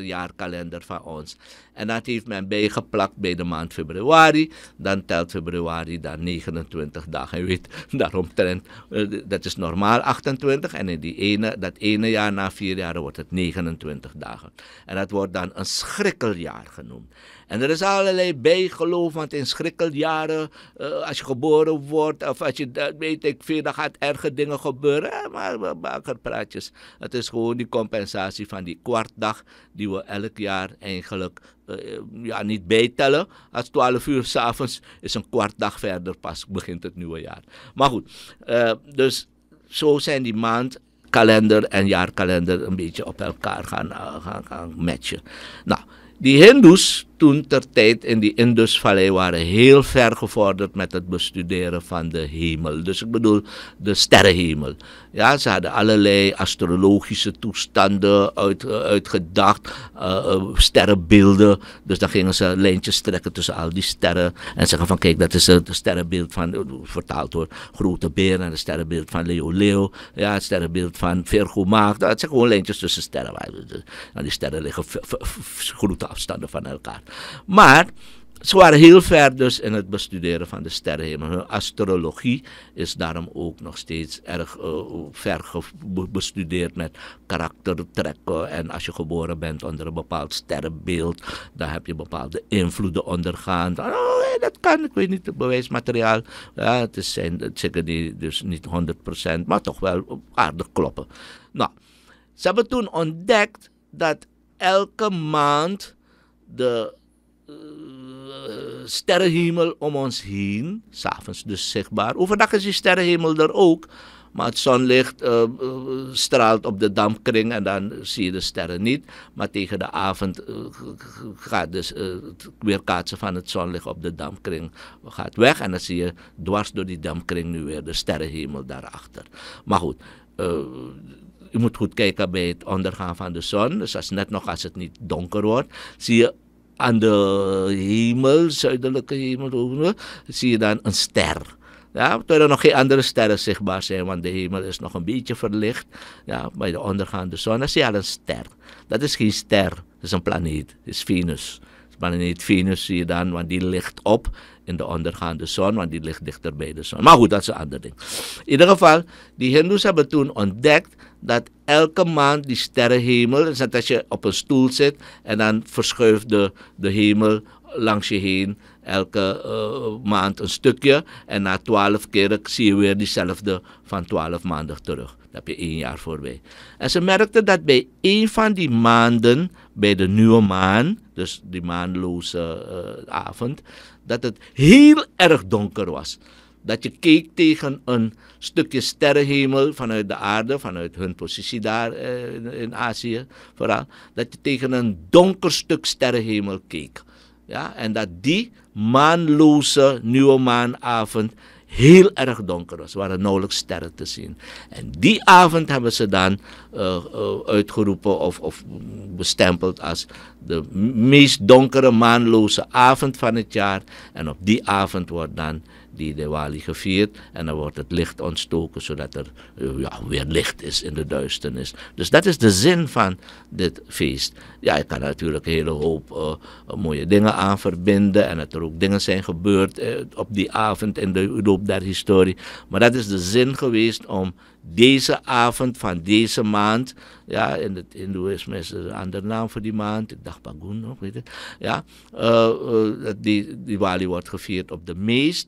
jaarkalender van ons. En dat heeft men bijgeplakt bij de maand februari. Dan telt februari dan 29 dagen. Je weet, daarom trend, eh, dat is normaal 28. En in die ene, dat ene jaar na vier jaar wordt het 29 dagen. En dat wordt dan een schrikkeljaar genoemd. En er is allerlei bijgeloof, want in schrikkeljaren, eh, als je geboren wordt of als je, dat weet ik veel, dan gaat erge dingen gebeuren. Eh, maar praatjes. Het is gewoon die compensatie van die kwartdag die we elk jaar eigenlijk eh, ja, niet bijtellen. Als 12 uur s'avonds is een kwart dag verder pas begint het nieuwe jaar. Maar goed, eh, dus zo zijn die maandkalender en jaarkalender een beetje op elkaar gaan, eh, gaan, gaan matchen. Nou, die Hindoes toen ter tijd in die Indusvallei waren heel ver gevorderd met het bestuderen van de hemel. Dus ik bedoel de sterrenhemel. Ja, ze hadden allerlei astrologische toestanden uit, eh, uitgedacht, eh, eh, sterrenbeelden. Dus dan gingen ze lijntjes trekken tussen al die sterren en zeggen van kijk, dat is het sterrenbeeld van, vertaald door Grote Beer en het sterrenbeeld van Leo Leo. Ja, het sterrenbeeld van Virgo Maag. Dat zijn gewoon lijntjes tussen sterren. En nou, die sterren liggen grote afstanden van elkaar. Maar ze waren heel ver dus in het bestuderen van de sterrenhemel. Hun astrologie is daarom ook nog steeds erg uh, ver bestudeerd met karaktertrekken. En als je geboren bent onder een bepaald sterrenbeeld, dan heb je bepaalde invloeden ondergaan. Oh, dat kan, ik weet niet, het bewijsmateriaal. Ja, het is zijn, zeker die dus niet 100%, maar toch wel aardig kloppen. Nou, ze hebben toen ontdekt dat elke maand de eh, sterrenhemel om ons heen, s'avonds dus zichtbaar. Overdag is die sterrenhemel er ook, maar het zonlicht eh, eh, straalt op de dampkring en dan zie je de sterren niet. Maar tegen de avond gaat dus, het weerkaatsen van het zonlicht op de dampkring gaat weg. En dan zie je dwars door die dampkring nu weer de sterrenhemel daarachter. Maar goed, je moet goed kijken bij het ondergaan van de zon. Dus als, net nog als het niet donker wordt, zie je aan de hemel, zuidelijke hemel, zie je dan een ster. Ja, terwijl er nog geen andere sterren zichtbaar zijn, want de hemel is nog een beetje verlicht. Ja, bij de ondergaande zon, dan zie je al een ster. Dat is geen ster, dat is een planeet, dat is Venus. De planeet Venus zie je dan, want die ligt op in de ondergaande zon, want die ligt dichter bij de zon. Maar goed, dat is een ander ding. In ieder geval, die Hindoes hebben toen ontdekt dat elke maand die sterrenhemel, is als je op een stoel zit en dan verschuift de, de hemel langs je heen elke eh, maand een stukje. En na twaalf keer zie je weer diezelfde van twaalf maanden terug. Dan heb je één jaar voorbij. En ze merkten dat bij één van die maanden, bij de nieuwe maan, dus die maanloze eh, avond, dat het heel erg donker was dat je keek tegen een stukje sterrenhemel vanuit de aarde, vanuit hun positie daar eh, in, Azië vooral, dat je tegen een donker stuk sterrenhemel keek. Ja, en dat die maanloze nieuwe maanavond heel erg donker was. Er waren nauwelijks sterren te zien. En die avond hebben ze dan eh, eh, uitgeroepen of, of, bestempeld als de meest donkere maanloze avond van het jaar. En op die avond wordt dan die Diwali gevierd. En dan wordt het licht ontstoken, zodat er eh, ja, weer licht is in de duisternis. Dus dat is de zin van dit feest. Ja, je kan natuurlijk een hele hoop eh, mooie dingen aan verbinden. En dat er ook dingen zijn gebeurd eh, op die avond in de loop der historie. Maar dat is de zin geweest om deze avond van deze maand. Ja, in het Hindoeïsme is er een andere naam voor die maand. Ik dacht nog, weet ik. Ja, die, die Wali wordt gevierd op de meest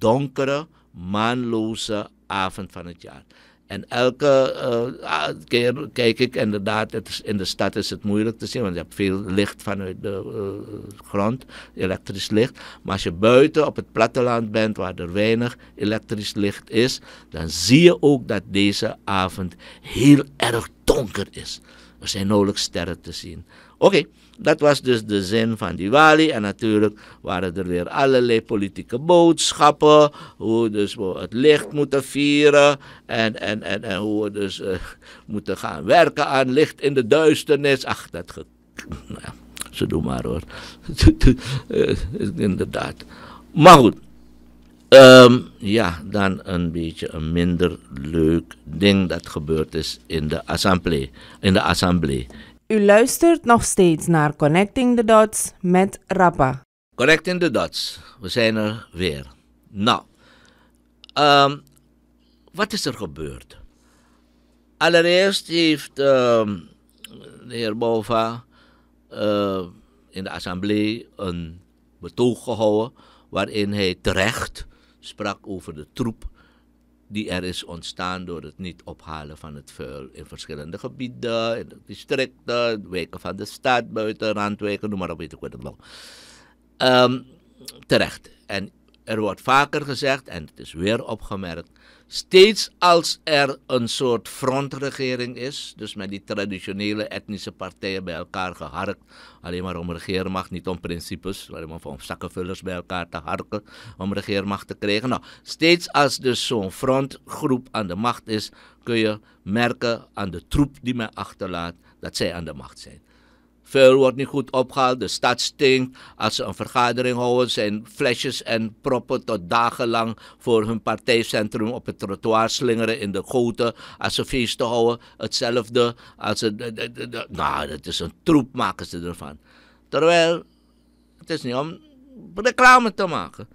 donkere, maanloze avond van het jaar. En elke eh, ah, keer kijk ik inderdaad, het is, in de stad is het moeilijk te zien, want je hebt veel licht vanuit de eh, grond, elektrisch licht. Maar als je buiten op het platteland bent, waar er weinig elektrisch licht is, dan zie je ook dat deze avond heel erg donker is. Er zijn nauwelijks sterren te zien. Oké. Dat was dus de zin van Diwali. En natuurlijk waren er weer allerlei politieke boodschappen. Hoe dus we het licht moeten vieren. En, en, en, en hoe we dus eh, moeten gaan werken aan licht in de duisternis. Ach, dat ge... Nou, ze doen maar hoor. Eh, inderdaad. Maar goed. Ehm, ja, dan een beetje een minder leuk ding dat gebeurd is in de assemblé In de assemblée. U luistert nog steeds naar Connecting the Dots met Rappa. Connecting the Dots, we zijn er weer. Nou, ehm, wat is er gebeurd? Allereerst heeft ehm, de heer Bova eh, in de assemblee een betoog gehouden waarin hij terecht sprak over de troep die er is ontstaan door het niet ophalen van het vuil in verschillende gebieden, in de districten, weken van de stad, buiten, randweken, noem maar op, weet ik wat het nog. terecht. En er wordt vaker gezegd, en het is weer opgemerkt, steeds als er een soort frontregering is, dus met die traditionele etnische partijen bij elkaar geharkt, alleen maar om regeermacht, niet om principes, alleen maar om zakkenvullers bij elkaar te harken, om regeermacht te krijgen. Nou, steeds als dus zo'n frontgroep aan de macht is, kun je merken aan de troep die men achterlaat dat zij aan de macht zijn. Veel wordt niet goed opgehaald. De stad stinkt. Als ze een vergadering houden, zijn flesjes en proppen tot dagenlang voor hun partijcentrum op het trottoir slingeren in de goten. Als ze feesten houden, hetzelfde. Als ze, nou, dat is een troep maken ze ervan. Terwijl, het is niet om reclame te maken.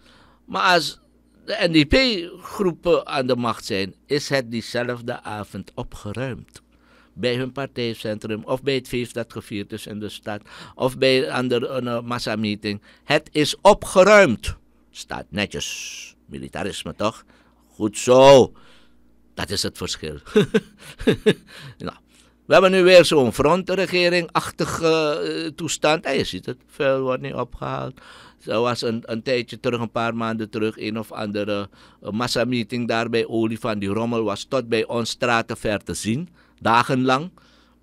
Maar als de NDP-groepen aan de macht zijn, is het diezelfde avond opgeruimd bij hun partijcentrum of bij het feest dat gevierd is in de stad of bij een andere eh, massameeting. Het is opgeruimd. Staat netjes. Militarisme toch? Goed zo. Dat is het verschil. nou, we hebben nu weer zo'n frontregering-achtige eh, toestand. En je ziet het, veel wordt niet opgehaald. Er was een, een, tijdje terug, een paar maanden terug, een of andere eh, massameeting daar bij Olie van die rommel was tot bij ons straten ver te zien dagenlang.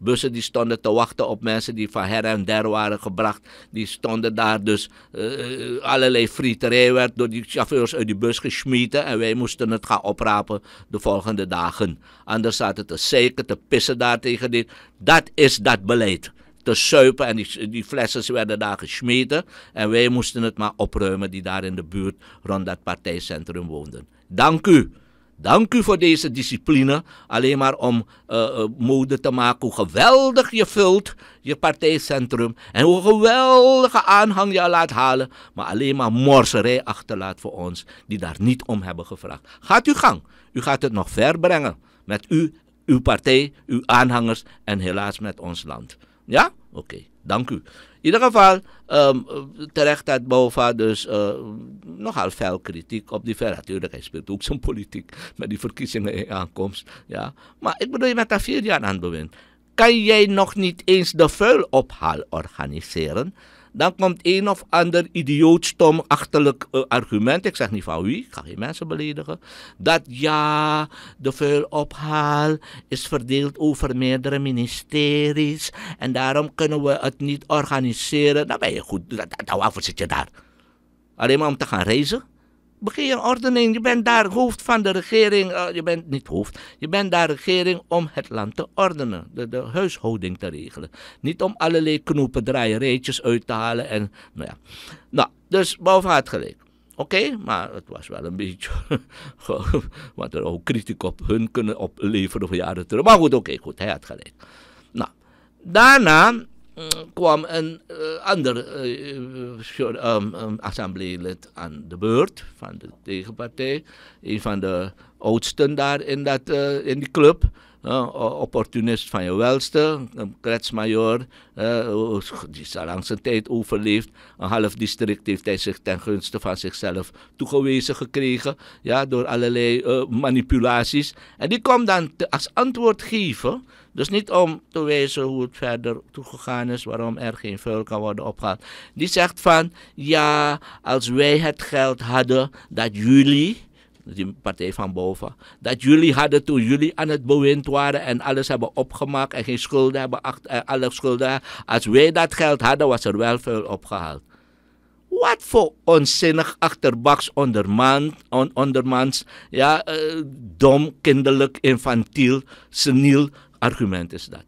Bussen die stonden te wachten op mensen die van her en der waren gebracht. Die stonden daar dus. Eh, eh, allerlei frieterij werd door die chauffeurs uit die bus gesmieten. En wij moesten het gaan oprapen de volgende dagen. Anders zaten te zeker te pissen daar tegen dit. Dat is dat beleid. Te suipen en die, die flessen werden daar gesmeten. En wij moesten het maar opruimen die daar in de buurt rond dat partijcentrum woonden. Dank u. Dank u voor deze discipline. Alleen maar om uh, mode te maken hoe geweldig je vult je partijcentrum. En hoe geweldige aanhang je laat halen. Maar alleen maar morserij achterlaat voor ons die daar niet om hebben gevraagd. Gaat uw gang. U gaat het nog ver brengen. Met u, uw partij, uw aanhangers en helaas met ons land. Ja? Oké. Dank u. In ieder geval, um, terecht uit Bova dus eh, nogal veel kritiek op die ver. Natuurlijk, hij speelt ook zijn politiek met die verkiezingen in aankomst. Ja. Maar ik bedoel, je bent daar vier jaar aan het bewind. Kan jij nog niet eens de vuilophal organiseren? Dan komt een of ander idioot, achterlijk eh, argument. Ik zeg niet van wie, ik ga geen mensen beledigen. Dat ja, de vuilophaal is verdeeld over meerdere ministeries. En daarom kunnen we het niet organiseren. Dan ben je goed. waarvoor zit je daar. Alleen maar om te gaan reizen begin een ordening. Je bent daar hoofd van de regering. Eh, je bent niet hoofd. Je bent daar regering om het land te ordenen. De, de huishouding te regelen. Niet om allerlei knopen draaien, reetjes uit te halen. En, nou, ja. nou dus boven had gelijk. Oké, maar het was wel een beetje. wat er ook kritiek op hun kunnen opleveren van jaren terug. Maar goed, oké, goed, hij had gelijk. Nou, daarna kwam een eh, ander um, eh, eh, ehm, um, ehm, assembleelid aan de beurt van de tegenpartij. Een van de oudsten daar in, dat, in die club. Uh, opportunist van je welste, een kretsmajor, die is al lang zijn tijd overleefd. Een half district heeft hij zich ten gunste van zichzelf toegewezen gekregen, ja, door allerlei manipulaties. En die kwam dan als antwoord geven dus niet om te weten hoe het verder toegegaan is, waarom er geen vuil kan worden opgehaald. Die zegt van, ja, als wij het geld hadden dat jullie, die partij van boven, dat jullie hadden toen jullie aan het bewind waren en alles hebben opgemaakt en geen schulden hebben, eh, alle schulden, als wij dat geld hadden, was er wel vuil opgehaald. Wat voor onzinnig achterbaks onderman, ondermans, ja, eh, dom, kinderlijk, infantiel, seniel argument is dat.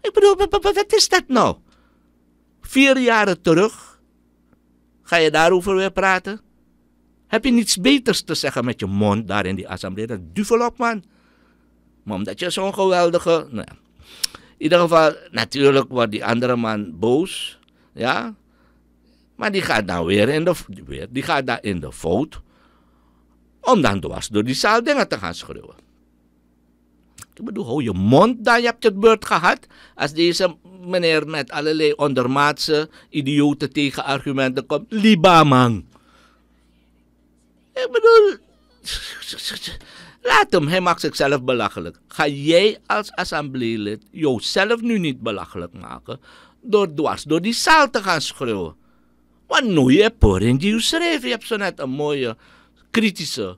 Ik bedoel, wat is dat nou? Vier jaren terug, ga je daarover weer praten? Heb je niets beters te zeggen met je mond daar in die assemblee? Dat duvel op, man. Maar omdat je zo'n geweldige... Nou in ieder geval, natuurlijk wordt die andere man boos. Ja. Maar die gaat dan nou weer in de, weer, die gaat daar in de fout. Om dan dwars door die zaal dingen te gaan schreeuwen. Ik bedoel, hou je mond dan, je hebt het beurt gehad. Als deze meneer met allerlei ondermaatse, idiote tegenargumenten komt, man. Ik bedoel, laat hem, hij maakt zichzelf belachelijk. Ga jij als assembleelid jouzelf nu niet belachelijk maken door dwars door die zaal te gaan schreeuwen? Want nu je poring die je schreef, je hebt zo net een mooie, kritische,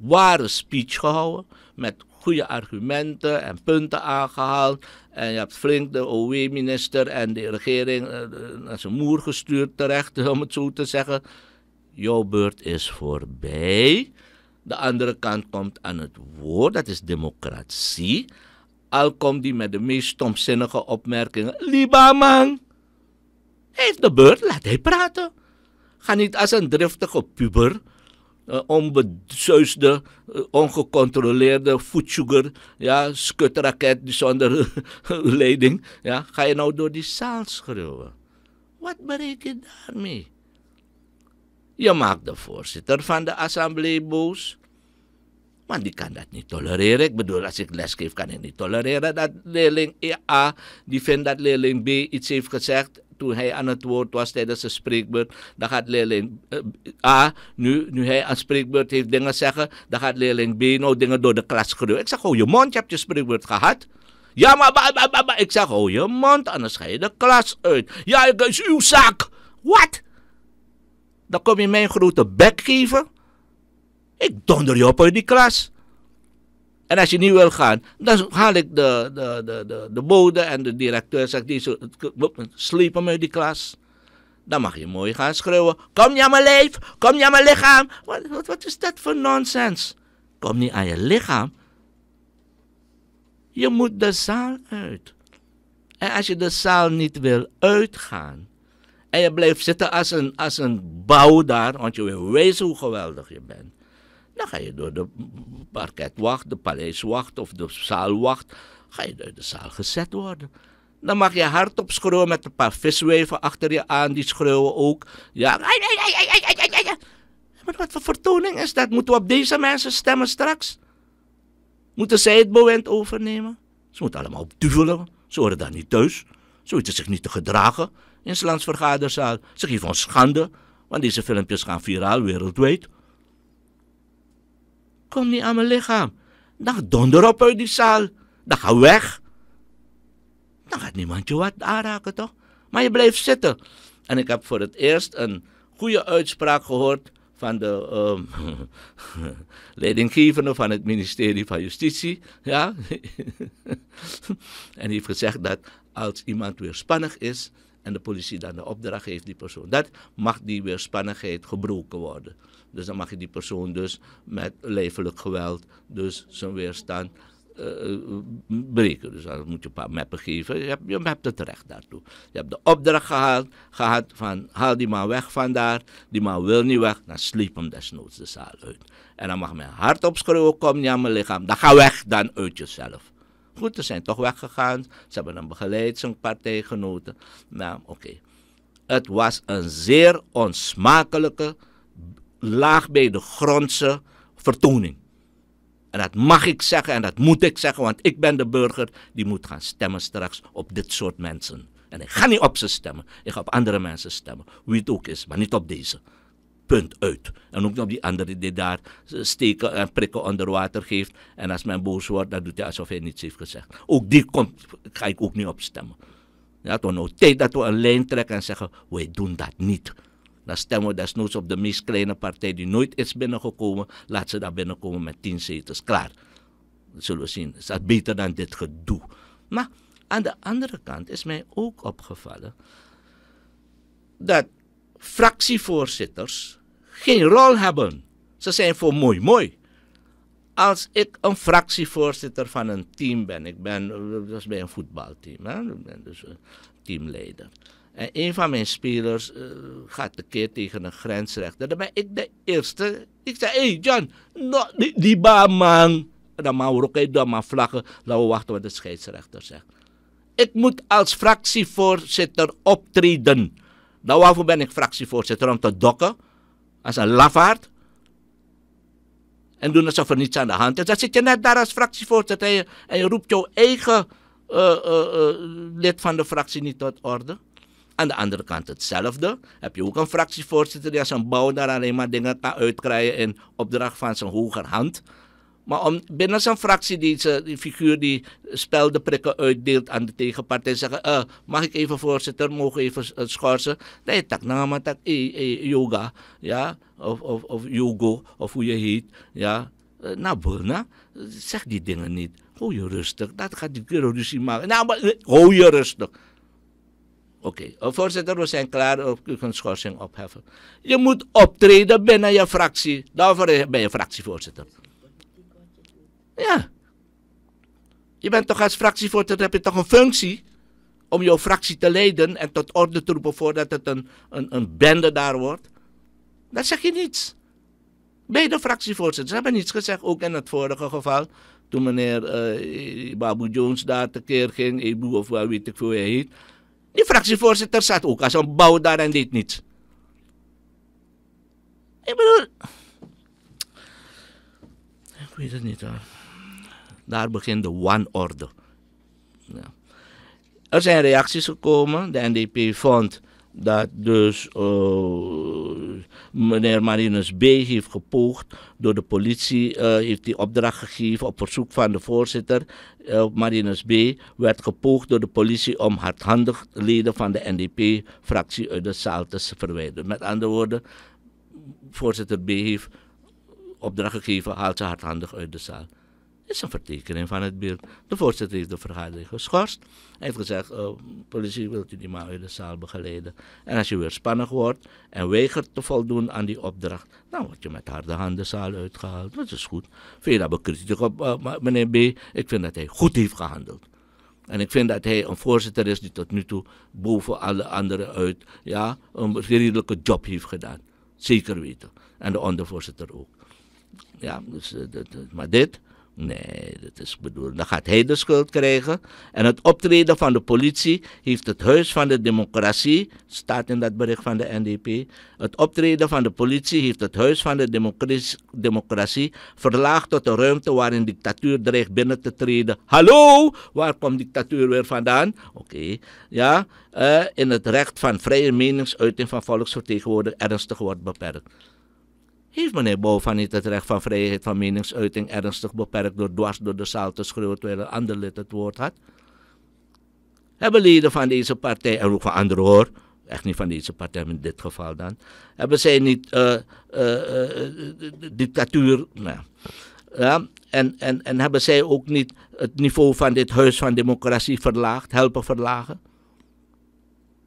ware speech gehouden met goede argumenten en punten aangehaald. En je hebt flink de OW-minister en de regering eh, eh, naar zijn moer gestuurd terecht, om het zo te zeggen. Jouw beurt is voorbij. De andere kant komt aan het woord, dat is democratie. Al komt die met de meest stomzinnige opmerkingen. Libaman heeft de beurt, laat hij praten. Ga niet als een driftige puber uh, eh, onbezuisde, uh, eh, ongecontroleerde voetsugar, ja, skutraket zonder leiding, ja, ga je nou door die zaal schreeuwen. Wat bereik je daarmee? Je maakt de voorzitter van de assemblee boos. Want die kan dat niet tolereren. Ik bedoel, als ik les geef, kan ik niet tolereren dat leerling A, die vindt dat leerling B iets heeft gezegd toen hij aan het woord was tijdens de spreekbeurt, dan gaat leerling eh, A, nu, nu hij aan spreekbeurt heeft dingen zeggen, dan gaat leerling B nou dingen door de klas schreeuwen. Ik zeg, oh je mond, je hebt je spreekbeurt gehad. Ja, maar, maar, maar, ik zeg, oh je mond, anders ga je de klas uit. Ja, ik is uw zak. Wat? Dan kom je mijn grote bek geven? Ik donder je op uit die klas. En als je niet wil gaan, dan haal ik de, de, de, de, de bode en de directeur. Zeg, die zo, met die klas. Dan mag je mooi gaan schreeuwen. Kom jij aan mijn leef, kom jij aan mijn lichaam. Wat, wat, wat is dat voor nonsens? Kom niet aan je lichaam. Je moet de zaal uit. En als je de zaal niet wil uitgaan. En je blijft zitten als een, als een bouw daar. Want je wil wezen hoe geweldig je bent. Dan ga je door de parketwacht, de paleiswacht of de zaalwacht. Ga je door de zaal gezet worden. Dan mag je hardop schreeuwen met een paar visweven achter je aan. Die schreeuwen ook. Ja. Maar wat voor vertoning is dat? Moeten we op deze mensen stemmen straks? Moeten zij het bewind overnemen? Ze moeten allemaal opduvelen. Ze horen daar niet thuis. Ze weten zich niet te gedragen in het vergaderzaal. Ze geven ons schande, want deze filmpjes gaan viraal wereldwijd. Kom niet aan mijn lichaam. Dan donder op uit die zaal. Dan ga weg. Dan gaat niemand je wat aanraken, toch? Maar je blijft zitten. En ik heb voor het eerst een goede uitspraak gehoord van de um, leidinggevende van het ministerie van Justitie. Ja? en die heeft gezegd dat als iemand weer weerspannig is, en de politie dan de opdracht heeft die persoon. Dat mag die weerspannigheid gebroken worden. Dus dan mag je die persoon dus met lijfelijk geweld, dus zijn weerstand eh, eh, breken. Dus dan moet je een paar meppen geven. Je hebt, je hebt het recht daartoe. Je hebt de opdracht gehaald, gehad van haal die man weg vandaar. Die man wil niet weg, dan sleep hem desnoods de zaal uit. En dan mag mijn hart op kom niet aan mijn lichaam. Dan ga weg dan uit jezelf. Goed, ze zijn toch weggegaan. Ze hebben een begeleid, zijn partijgenoten. Nou, oké. Het was een zeer onsmakelijke, laag bij de grondse vertoning. En dat mag ik zeggen en dat moet ik zeggen, want ik ben de burger die moet gaan stemmen straks op dit soort mensen. En ik ga niet op ze stemmen, ik ga op andere mensen stemmen, wie het ook is, maar niet op deze punt uit. En ook op die andere die daar eh, steken en prikken onder water geeft. En als men boos wordt, dan doet hij alsof hij niets heeft gezegd. Ook die komt, ga ik ook niet opstemmen. stemmen. Ja, nooit tijd dat we een lijn trekken en zeggen, wij doen dat niet. Dan stemmen we desnoods op de meest kleine partij die nooit is binnengekomen. Laat ze daar binnenkomen met tien zetels. Klaar. Dat zullen we zien. Is dat beter dan dit gedoe? Maar aan de andere kant is mij ook opgevallen dat fractievoorzitters geen rol hebben. Ze zijn voor mooi mooi. Als ik een fractievoorzitter van een team ben, ik ben eh, dat bij een voetbalteam, hè? ik ben dus een teamleider. En een van mijn spelers eh, gaat de keer tegen een grensrechter. Dan ben ik de eerste. Ik zeg, hé hey John, die, die baan man. Dan maar rokken, dan maar vlaggen. Laten we wachten wat de scheidsrechter zegt. Ik moet als fractievoorzitter optreden. Nou, waarvoor ben ik fractievoorzitter om te dokken als een lafaard. En doen alsof er niets aan de hand is. Dan zit je net daar als fractievoorzitter en je, roept jouw eigen eh, eh, eh, lid van de fractie niet tot orde. Aan de andere kant hetzelfde. Heb je ook een fractievoorzitter die als een bouw daar alleen maar dingen kan uitkrijgen in opdracht van zijn hogerhand. hand maar binnen zijn fractie die figuur die speldenprikken uitdeelt aan de tegenpartij zeggen: uh, Mag ik even voorzitter, mogen even eh, schorsen? Nee, tak nama, tak eh, yoga, ja, of, of, of yogo, of hoe je heet, ja. Uh, na nou, zeg die dingen niet. Hou je rustig, dat gaat die dus ruzie maken. Nou, maar hou je rustig. Oké, voorzitter, we zijn klaar. U kunt schorsing opheffen. Je moet optreden binnen je fractie. Daarvoor ben je fractievoorzitter. Ja. Je bent toch als fractievoorzitter, heb je toch een functie om jouw fractie te leiden en tot orde te roepen voordat het een, een, een bende daar wordt? Dan zeg je niets. Beide fractievoorzitters hebben niets gezegd, ook in het vorige geval. Toen meneer uh, eh, Babu Jones daar tekeer ging, Ebu of wat weet ik hoe hij heet. Die fractievoorzitter zat ook als een bouw daar en deed niets. Ik bedoel... Ik weet het niet hoor. Daar begint de wanorde. Ja. Er zijn reacties gekomen. De NDP vond dat dus eh, meneer Marinus B. heeft gepoogd, door de politie eh, heeft die opdracht gegeven op verzoek van de voorzitter. Uh, Marinus B. werd gepoogd door de politie om hardhandig leden van de NDP-fractie uit de zaal te verwijderen. Met andere woorden, voorzitter B. heeft opdracht gegeven, haalt ze hardhandig uit de zaal is een vertekening van het beeld. De voorzitter heeft de vergadering geschorst. Hij heeft gezegd, uh, politie wilt u die man uit de zaal begeleiden. En als je weer spannig wordt en weigert te voldoen aan die opdracht, dan word je met harde handen de zaal uitgehaald. Dat is goed. Vind je kritiek op, eh, meneer B? Ik vind dat hij goed heeft gehandeld. En ik vind dat hij een voorzitter is die tot nu toe boven alle anderen uit ja, een redelijke job heeft gedaan. Zeker weten. En de ondervoorzitter ook. Ja, dus, eh, eh, maar dit, Nee, dat is bedoeld. Dan gaat hij de schuld krijgen. En het optreden van de politie heeft het Huis van de Democratie, staat in dat bericht van de NDP, het optreden van de politie heeft het Huis van de Democratie, democratie verlaagd tot de ruimte waarin dictatuur dreigt binnen te treden. Hallo, waar komt dictatuur weer vandaan? Oké, ja, eh, in het recht van vrije meningsuiting van volksvertegenwoordigers ernstig wordt beperkt. Heeft meneer van niet het recht van vrijheid van meningsuiting ernstig beperkt door dwars door de zaal te schreeuwen terwijl een ander lid het woord had? Hebben leden van deze partij, en ook van anderen hoor, echt niet van deze partij in dit geval dan, hebben zij niet uh, dictatuur, nou, ja, en, en, en hebben zij ook niet het niveau van dit huis van democratie verlaagd, helpen verlagen?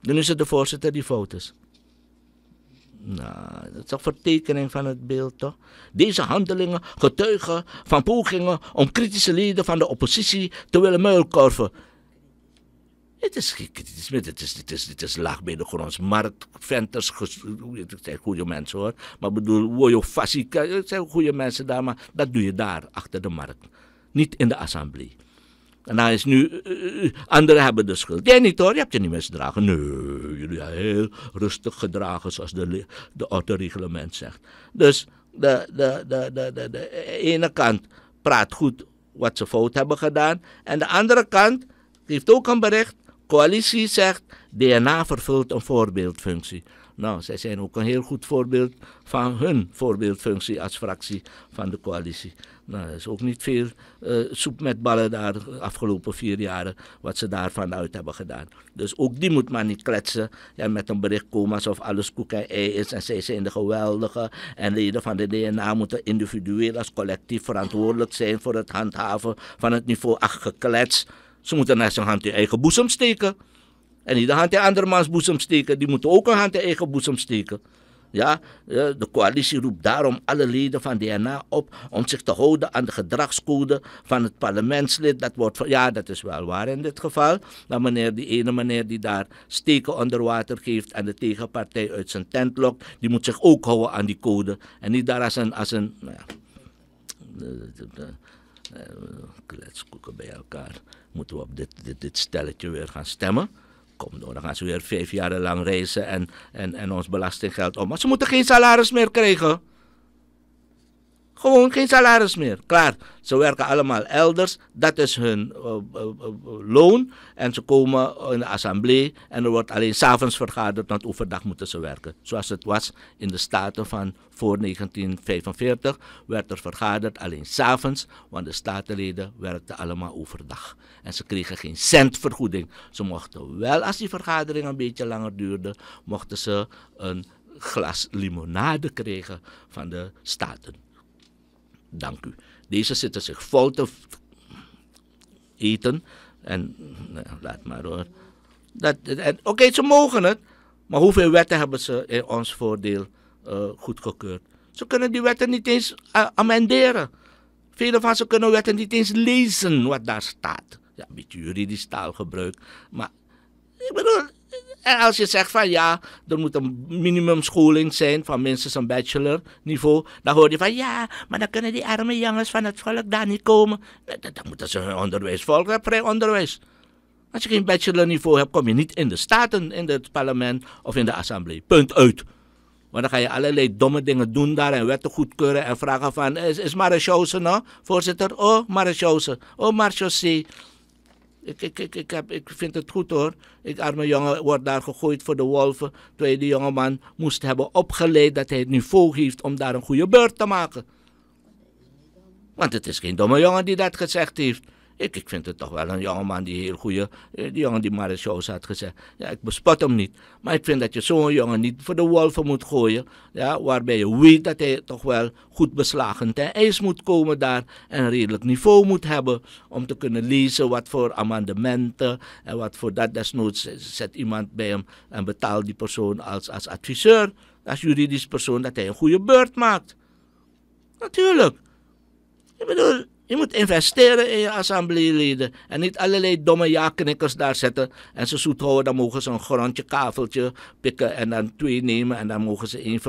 Dan is het de voorzitter die fout is. Nou, dat is een vertekening van het beeld, toch? Deze handelingen getuigen van pogingen om kritische leden van de oppositie te willen muilkorven. Het is geen kritisch het is, het is, het is laag bij de grond. Marktventers, het zijn goede mensen hoor. Maar bedoel, Wojo je het zijn goede mensen daar, maar dat doe je daar, achter de markt. Niet in de assemblee. En is nu, eh, eh, anderen hebben de schuld. Jij niet hoor, je hebt je niet misdragen. Nee, jullie hebben heel rustig gedragen zoals de, de autoreglement zegt. Dus de, de, de, de, de, ene kant praat goed wat ze fout hebben gedaan. En de andere kant geeft ook een bericht. Coalitie zegt, DNA vervult een voorbeeldfunctie. Nou, zij zijn ook een heel goed voorbeeld van hun voorbeeldfunctie als fractie van de coalitie. Nou, is ook niet veel eh, soep met ballen daar de afgelopen vier jaren, wat ze daarvan uit hebben gedaan. Dus ook die moet maar niet kletsen ja, met een bericht komen alsof alles koek en ei is en zij zijn de geweldige. En leden van de DNA moeten individueel als collectief verantwoordelijk zijn voor het handhaven van het niveau 8 geklets. Ze moeten naar zijn hand hun eigen boezem steken. En niet de hand in andermans boezem steken, die moeten ook een hand in eigen boezem steken. Ja, eh, de coalitie roept daarom alle leden van DNA op om zich te houden aan de gedragscode van het parlementslid. Dat wordt, ja, dat is wel waar in dit geval. Dat meneer, die ene meneer die daar steken onder water geeft en de tegenpartij uit zijn tent lokt, die moet zich ook houden aan die code. En niet daar als een, als een nou ja, eh, eh, kletskoeken bij elkaar. Moeten we op dit, dit, dit stelletje weer gaan stemmen kom door, dan gaan ze weer vijf jaar lang racen en, en, en ons belastinggeld om. Maar ze moeten geen salaris meer krijgen. Gewoon geen salaris meer. Klaar. Ze werken allemaal elders. Dat is hun eh, eh, eh, loon. En ze komen in de assemblee. En er wordt alleen s'avonds vergaderd, want overdag moeten ze werken. Zoals het was in de staten van voor 1945 werd er vergaderd alleen s'avonds. Want de statenleden werkten allemaal overdag. En ze kregen geen cent vergoeding. Ze mochten wel, als die vergadering een beetje langer duurde, mochten ze een glas limonade krijgen van de staten. Dank u. Deze zitten zich vol te eten. En nou, laat maar hoor. Oké, ze mogen het. Maar hoeveel wetten hebben ze in ons voordeel uh, goedgekeurd? Ze kunnen die wetten niet eens eh, amenderen. Velen van ze kunnen wetten niet eens lezen wat daar staat. Ja, een beetje juridisch taalgebruik. Maar ik bedoel, en als je zegt van ja, er moet een minimumscholing zijn van minstens een bachelor niveau, dan hoor je van ja, maar dan kunnen die arme jongens van het volk daar niet komen. Eh, dan, moeten ze hun onderwijs volgen, vrij onderwijs. Als je geen bachelor niveau hebt, kom je niet in de staten, in het parlement of in de assemblee. Punt uit. Want dan ga je allerlei domme dingen doen daar en wetten goedkeuren en vragen van... Is, is nou, voorzitter? Oh, Marechausen. Oh, Marchaussee. Ik, ik, ik, ik, ik vind het goed hoor. Ik arme jongen wordt daar gegooid voor de wolven. Terwijl die jongeman moest hebben opgeleid dat hij het vol heeft om daar een goede beurt te maken. Want het is geen domme jongen die dat gezegd heeft. Ik, ik vind het toch wel een jongeman die heel goede, eh, die jongen die Maris Shows had gezegd. Ja, ik bespot hem niet. Maar ik vind dat je zo'n jongen niet voor de wolven moet gooien. Ja, waarbij je weet dat hij toch wel goed beslagen ten ijs moet komen daar. En een redelijk niveau moet hebben om te kunnen lezen wat voor amendementen en wat voor dat. Desnoods zet iemand bij hem en betaalt die persoon als, als adviseur, als juridisch persoon, dat hij een goede beurt maakt. Natuurlijk. Ik bedoel, je moet investeren in je assembleeleden. En niet allerlei domme ja-knikkers daar zetten. En ze zoet houden, dan mogen ze een grondje, kaveltje pikken. En dan twee nemen en dan mogen ze één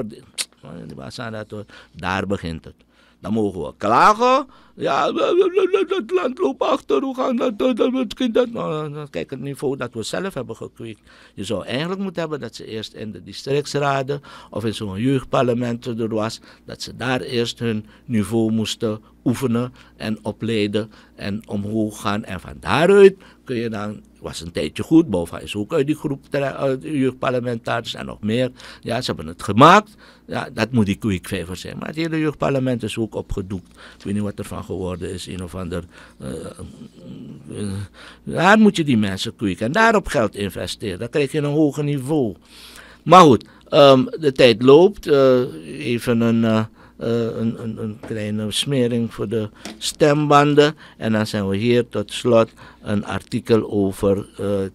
dat. Daar begint het. Dan mogen we klagen ja, dat land loopt achter. Hoe gaan dat, dat, dat, dat, nou, nou, nou, Kijk, het niveau dat we zelf hebben gekweekt. Je zou eigenlijk moeten hebben dat ze eerst in de districtsraden of in zo'n jeugdparlement er was, dat ze daar eerst hun niveau moesten oefenen en opleiden en omhoog gaan. En van daaruit kun je dan, was een tijdje goed, boven. is ook uit die groep jeugdparlementariërs en nog meer. Ja, ze hebben het gemaakt. Ja, dat moet die kweekvijver zijn. Maar het hele jeugdparlement is ook opgedoekt. Ik weet niet wat er van geworden is, een of ander. Eh, eh, daar moet je die mensen kweken en daarop geld investeren. Dan krijg je een hoger niveau. Maar goed, ehm, de tijd loopt. Eh, even een, een, een, kleine smering voor de stembanden. En dan zijn we hier tot slot een artikel over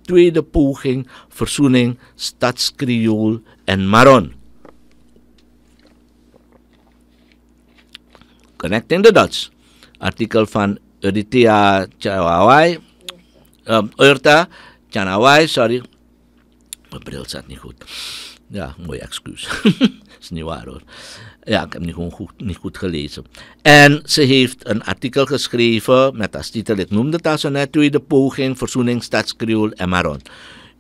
tweede poging, verzoening, stadskriool en Maron. in the dots artikel van Rita Chanawai, um, ehm, Urta Chanawai, sorry. Mijn bril staat niet goed. Ja, mooi excuus. is niet waar hoor. Ja, ik heb niet gewoon goed, niet goed gelezen. En ze heeft een artikel geschreven met als titel, ik noemde het al zo net, Tweede Poging, Verzoening, stadskriool en Maron.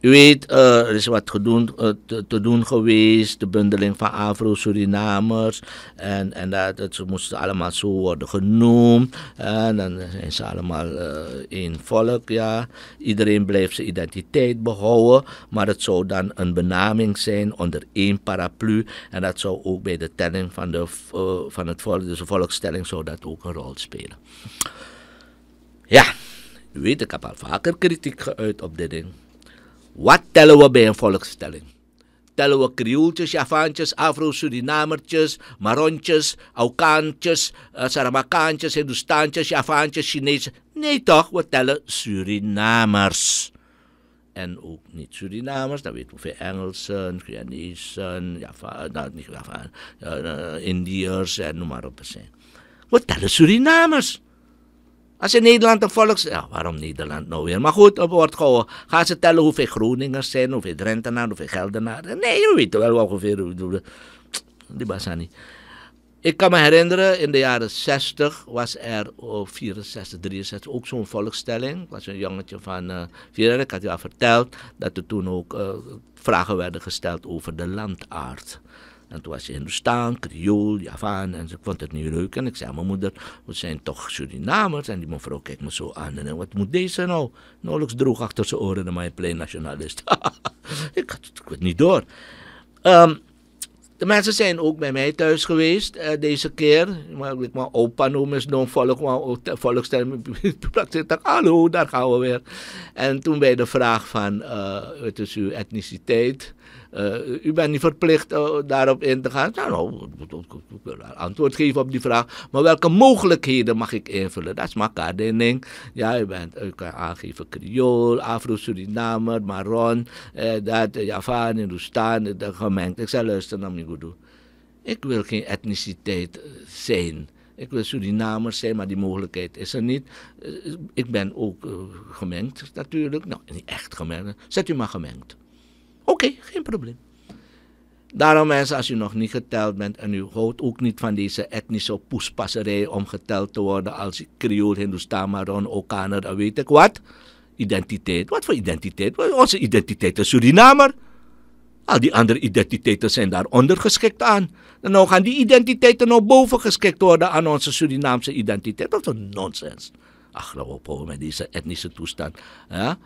U weet, eh, er is wat gedoen, eh, te, te, doen geweest, de bundeling van Afro-Surinamers. En, en dat, dat, ze allemaal zo worden genoemd. En dan zijn ze allemaal eh, één volk, ja. Iedereen blijft zijn identiteit behouden. Maar het zou dan een benaming zijn onder één paraplu. En dat zou ook bij de telling van, de, van het volk, dus de volkstelling, zou dat ook een rol spelen. Ja, u weet, ik heb al vaker kritiek geuit op dit ding. Wat tellen we bij een volkstelling? Tellen we Krioeltjes, Javaantjes, Afro-Surinamertjes, Marontjes, Aukaantjes, uh, eh, Saramakaantjes, Hindoestaantjes, Javaantjes, Chinezen? Nee toch, we tellen Surinamers. En ook niet Surinamers, Dat weten we veel Engelsen, Guyanezen, eh, nou, niet uh, Indiërs en noem maar op. We tellen Surinamers. Als je Nederland een volks... Ja, waarom Nederland nou weer? Maar goed, op wordt gehouden. Gaan ze tellen hoeveel Groningers zijn, hoeveel Drentenaren, hoeveel Geldenaren. Nee, je weet wel ongeveer hoe... Die niet. Ik kan me herinneren, in de jaren 60 was er oh, 64, 63 ook zo'n volkstelling. Ik was een jongetje van uh, Ik had je al verteld dat er toen ook eh, vragen werden gesteld over de landaard. En toen was ze Hindustan, Kriool, Javaan. En ze vond het niet leuk. En ik zei mijn moeder, we zijn toch Surinamers. En die mevrouw kijkt me zo aan. En wat moet deze nou? Nauwelijks droog achter zijn oren naar mijn plein nationalist. ik had het, niet door. Ehm, de mensen zijn ook bij mij thuis geweest eh, deze keer. Maar ik mijn opa noem is nog volk, maar oh, volkstem. hallo, daar gaan we weer. En toen bij de vraag van, uh, is uw etniciteit. Eh, u bent niet verplicht eh, daarop in te gaan. Nou, ik nou, wil antwoord geven op die vraag. Maar welke mogelijkheden mag ik invullen? Dat is makkelijk. ding. Ja, u, bent, u kan aangeven Creool, Afro-Surinamer, Maron, eh, dat, Javaan, Hindustan, gemengd. Ik zei, luister naar doen. Ik wil geen etniciteit zijn. Ik wil Surinamer zijn, maar die mogelijkheid is er niet. Ik ben ook gemengd natuurlijk. Nou, niet echt gemengd. Zet u maar gemengd. Oké, geen probleem. Daarom mensen, als u nog niet geteld bent en u houdt ook niet van deze etnische poespasserij om geteld te worden als Creool, Hindustan, Maron, Okaner, weet ik wat. Identiteit. Wat voor identiteit? Onze identiteit is Surinamer. Al die andere identiteiten zijn daar ondergeschikt aan. Dan nou gaan die identiteiten nou bovengeschikt worden aan onze Surinaamse identiteit. Dat is nonsens. Ach, nou ophouden met deze etnische toestand. Ja?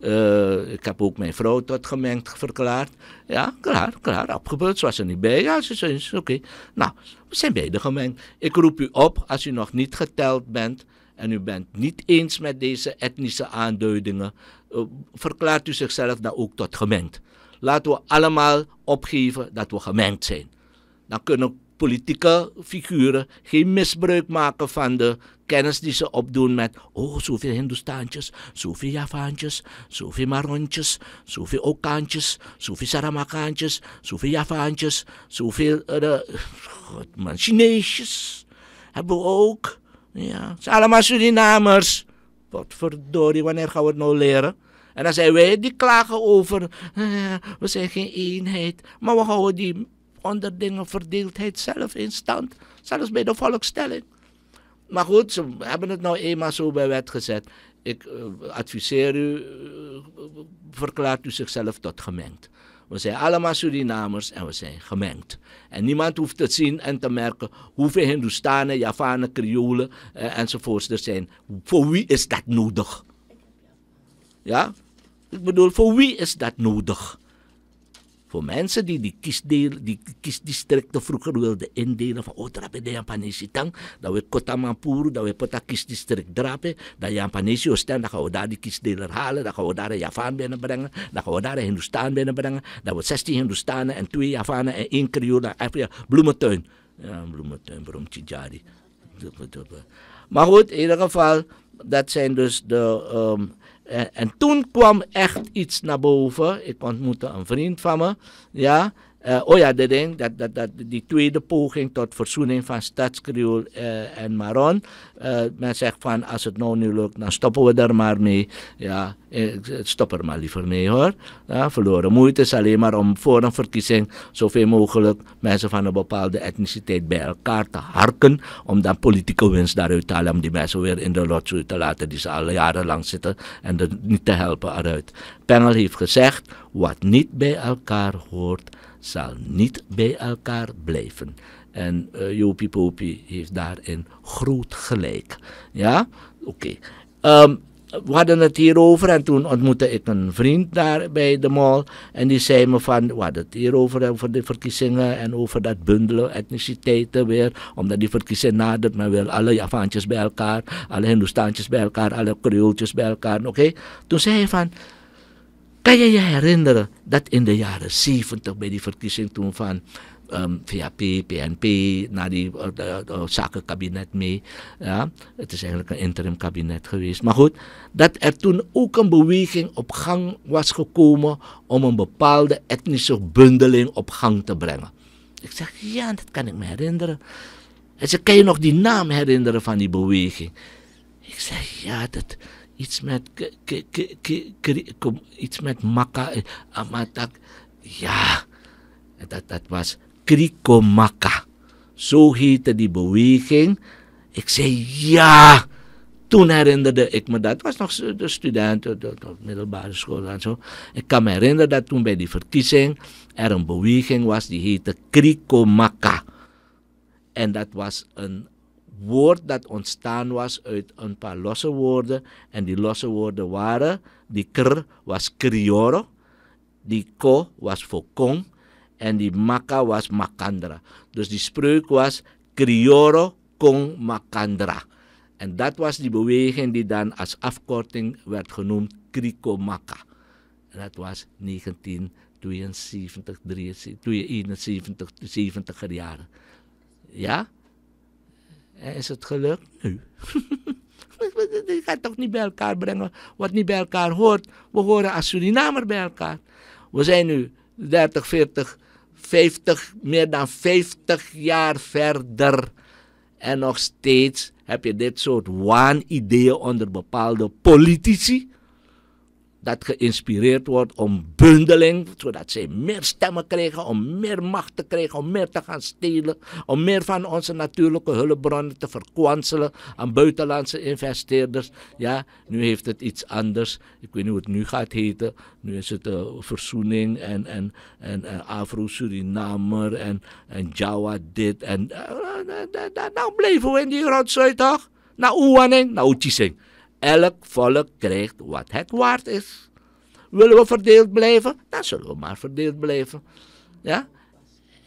Eh, ik heb ook mijn vrouw tot gemengd verklaard. Ja, klaar, klaar, opgebeurd. Ze was er niet bij. Ja, ze zei, oké. Nou, we zijn beide gemengd. Ik roep u op, als u nog niet geteld bent en u bent niet eens met deze etnische aanduidingen, eh, verklaart u zichzelf dan ook tot gemengd. Laten we allemaal opgeven dat we gemengd zijn. Dan kunnen politieke figuren geen misbruik maken van de kennis die ze opdoen met, oh, zoveel Hindoestaantjes, zoveel Javaantjes, zoveel Marontjes, zoveel Okaantjes, zoveel Saramakaantjes, zoveel Javaantjes, zoveel, uh, de, God man, Chineesjes hebben we ook. Ja, het zijn allemaal Surinamers. Wat verdorie, wanneer gaan we het nou leren? En dan zijn wij die klagen over, eh, we zijn geen eenheid, maar we houden die onderdingen, verdeeldheid zelf in stand. Zelfs bij de volkstelling. Maar goed, ze hebben het nou eenmaal zo bij wet gezet. Ik eh, adviseer u, eh, verklaart u zichzelf tot gemengd. We zijn allemaal Surinamers en we zijn gemengd. En niemand hoeft te zien en te merken hoeveel Hindoestanen, Javanen, Kriolen eh, enzovoorts er zijn. Voor wie is dat nodig? Ja? Ik bedoel, voor wie is dat nodig? voor mensen die die, kiesdeel, die kiesdistricten vroeger wilden indelen van oh trape de Japanesitang, dat we Kota dat we Pota kiesdistrict drapen, dat Japanese staan, dan gaan we daar die kiesdeler halen, dan gaan we daar een Javaan binnenbrengen, dan gaan we daar een Hindustan binnenbrengen, dat we 16 Hindustanen en 2 Javanen en 1 Creolen, bloementuin. Ja, bloementuin, waarom Tijari? Maar goed, in ieder geval, dat zijn dus de... Ehm, en, eh, en, toen kwam echt iets naar boven. Ik ontmoette een vriend van me. Ja, uh, oh ja, de ding, dat, dat, dat, die tweede poging tot verzoening van Stadskriol eh, en Maron. Uh, men zegt van als het nou niet lukt, dan stoppen we er maar mee. Ja, stop er maar liever mee hoor. Ja, verloren moeite is alleen maar om voor een verkiezing zoveel mogelijk mensen van een bepaalde etniciteit bij elkaar te harken. Om dan politieke winst daaruit te halen. Om die mensen weer in de lotsoe te laten die ze al jarenlang zitten en er niet te helpen eruit. Pengel heeft gezegd, wat niet bij elkaar hoort zal niet bij elkaar blijven. En uh, eh, Jopie Popie heeft daarin groot gelijk. Ja, oké. Ehm, we hadden het hierover en toen ontmoette ik een vriend daar bij de mall. En die zei me van, we hadden het hierover, over eh, de verkiezingen en over dat bundelen etniciteiten weer. Omdat die verkiezingen nadert, men wil alle Javaantjes bij elkaar, alle Hindoestaantjes bij elkaar, alle Creooltjes bij elkaar, oké. Toen zei hij van, kan je je herinneren dat in de jaren 70 bij die verkiezing toen van um, ehm, VAP, PNP, naar die uh, zakenkabinet mee. Ja, het is eigenlijk een interim kabinet geweest. Maar goed, dat er toen ook een beweging op gang was gekomen om een bepaalde etnische bundeling op gang te brengen. Ik zeg, ja, dat kan ik me herinneren. Hij zegt, kan je nog die naam herinneren van die beweging? Ik zeg, ja, dat, iets met, k, iets met makka, eh, amatak. Ja, dat, dat was krikomaka. Zo heette die beweging. Ik zei ja. Toen herinnerde ik me dat. was nog de student, de, de, middelbare school en zo. Ik kan me herinneren dat toen bij die verkiezing er een beweging was die heette Krikomaka. En dat was een woord dat ontstaan was uit een paar losse woorden. En die losse woorden waren, die kr was krioro, die ko was fokong, en die maka was macandra. Dus die spreuk was krioro kong macandra, En dat was die beweging die dan als afkorting werd genoemd Krikomaka. En dat was 1972, 73, 71, 70 jaren. Ja? is het gelukt? Nu. Je gaat toch niet bij elkaar brengen wat niet bij elkaar hoort. We horen als Surinamer bij elkaar. We zijn nu 30, 40, 50, meer dan 50 jaar verder. En nog steeds heb je dit soort waanideeën onder bepaalde politici dat geïnspireerd wordt om bundeling, zodat zij meer stemmen krijgen, om meer macht te krijgen, om meer te gaan stelen, om meer van onze natuurlijke hulpbronnen te verkwanselen aan buitenlandse investeerders. Ja, nu heeft het iets anders. Ik weet niet hoe het nu gaat heten. Nu is het uh, verzoening en, en, en, eh, Afro-Surinamer en, en Jawa dit en... Eh, nou blijven we in die rotzooi toch? Nou, Oewaning, nou, Oetjising. Elk volk krijgt wat het waard is. Willen we verdeeld blijven? Dan zullen we maar verdeeld blijven. Ja?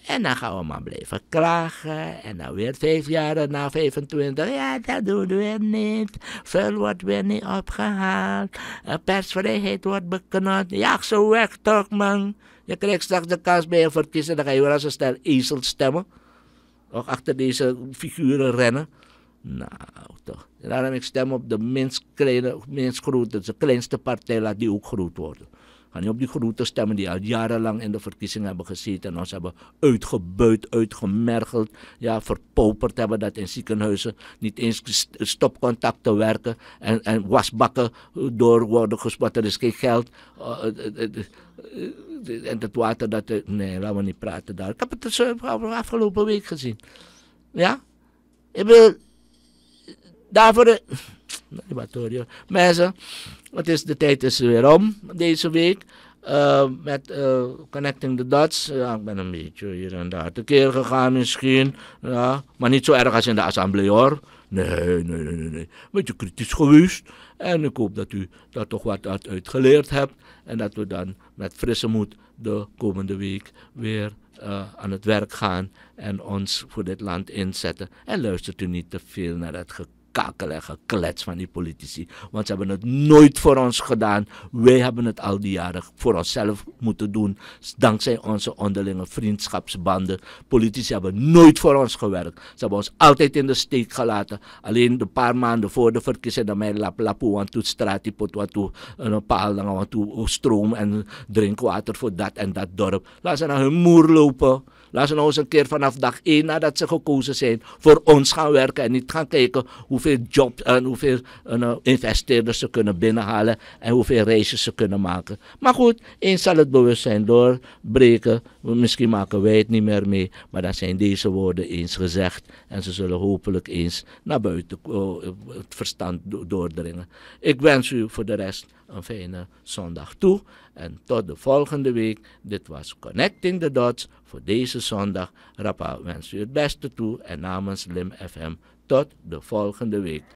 En dan gaan we maar blijven klagen. En dan weer vijf jaar na 25. Ja, dat doen we niet. Vul wordt weer niet opgehaald. Eh, persvrijheid wordt beknot. Ja, zo weg toch, man. Je krijgt straks de kans bij je verkiezing. Dan ga je weer als een stel ezel stemmen. Ook achter deze figuren rennen. Nou, toch. Daarom ik stem op de minst, kleine, minst grote, de kleinste partij, laat die ook groot worden. Ga niet op die grote stemmen die al jarenlang in de verkiezingen hebben gezeten en ons hebben uitgebuit, uitgemergeld, ja, verpoperd hebben dat in ziekenhuizen niet eens stopcontacten werken en, en wasbakken door worden gespot. Er is geen geld. Eh, eh, eh, en het water dat. Nee, laten we niet praten daar. Ik heb het afgelopen week gezien. Ja? Ik wil Daarvoor de... Mensen, het is, de tijd is weer om deze week. Uh, met eh, Connecting the Dots. Ja, ik ben een beetje hier en daar tekeer gegaan misschien. Ja, maar niet zo erg als in de assemblee hoor. Nee, nee, nee, nee. Een beetje kritisch geweest. En ik hoop dat u daar toch wat uit geleerd hebt. En dat we dan met frisse moed de komende week weer eh, aan het werk gaan. En ons voor dit land inzetten. En luistert u niet te veel naar het gekomen kakel en geklets van die politici. Want ze hebben het nooit voor ons gedaan. Wij hebben het al die jaren voor onszelf moeten doen. Dankzij onze onderlinge vriendschapsbanden. Politici hebben nooit voor ons gewerkt. Ze hebben ons altijd in de steek gelaten. Alleen de paar maanden voor de verkiezingen, dan mij lap lapu, want straat, die pot, wat toe, een paal, dan toe stroom en drinkwater voor dat en dat dorp. Laat ze naar hun moer lopen. Laat ze nou eens een keer vanaf dag één nadat ze gekozen zijn voor ons gaan werken en niet gaan kijken hoeveel jobs en hoeveel eh, nou, investeerders ze kunnen binnenhalen en hoeveel reisjes ze kunnen maken. Maar goed, eens zal het bewustzijn doorbreken. Misschien maken wij het niet meer mee, maar dan zijn deze woorden eens gezegd en ze zullen hopelijk eens naar buiten eh, het verstand doordringen. Ik wens u voor de rest een fijne zondag toe en tot de volgende week. Dit was Connecting the Dots voor deze zondag. Rappa wens u het beste toe en namens Lim FM tot de volgende week.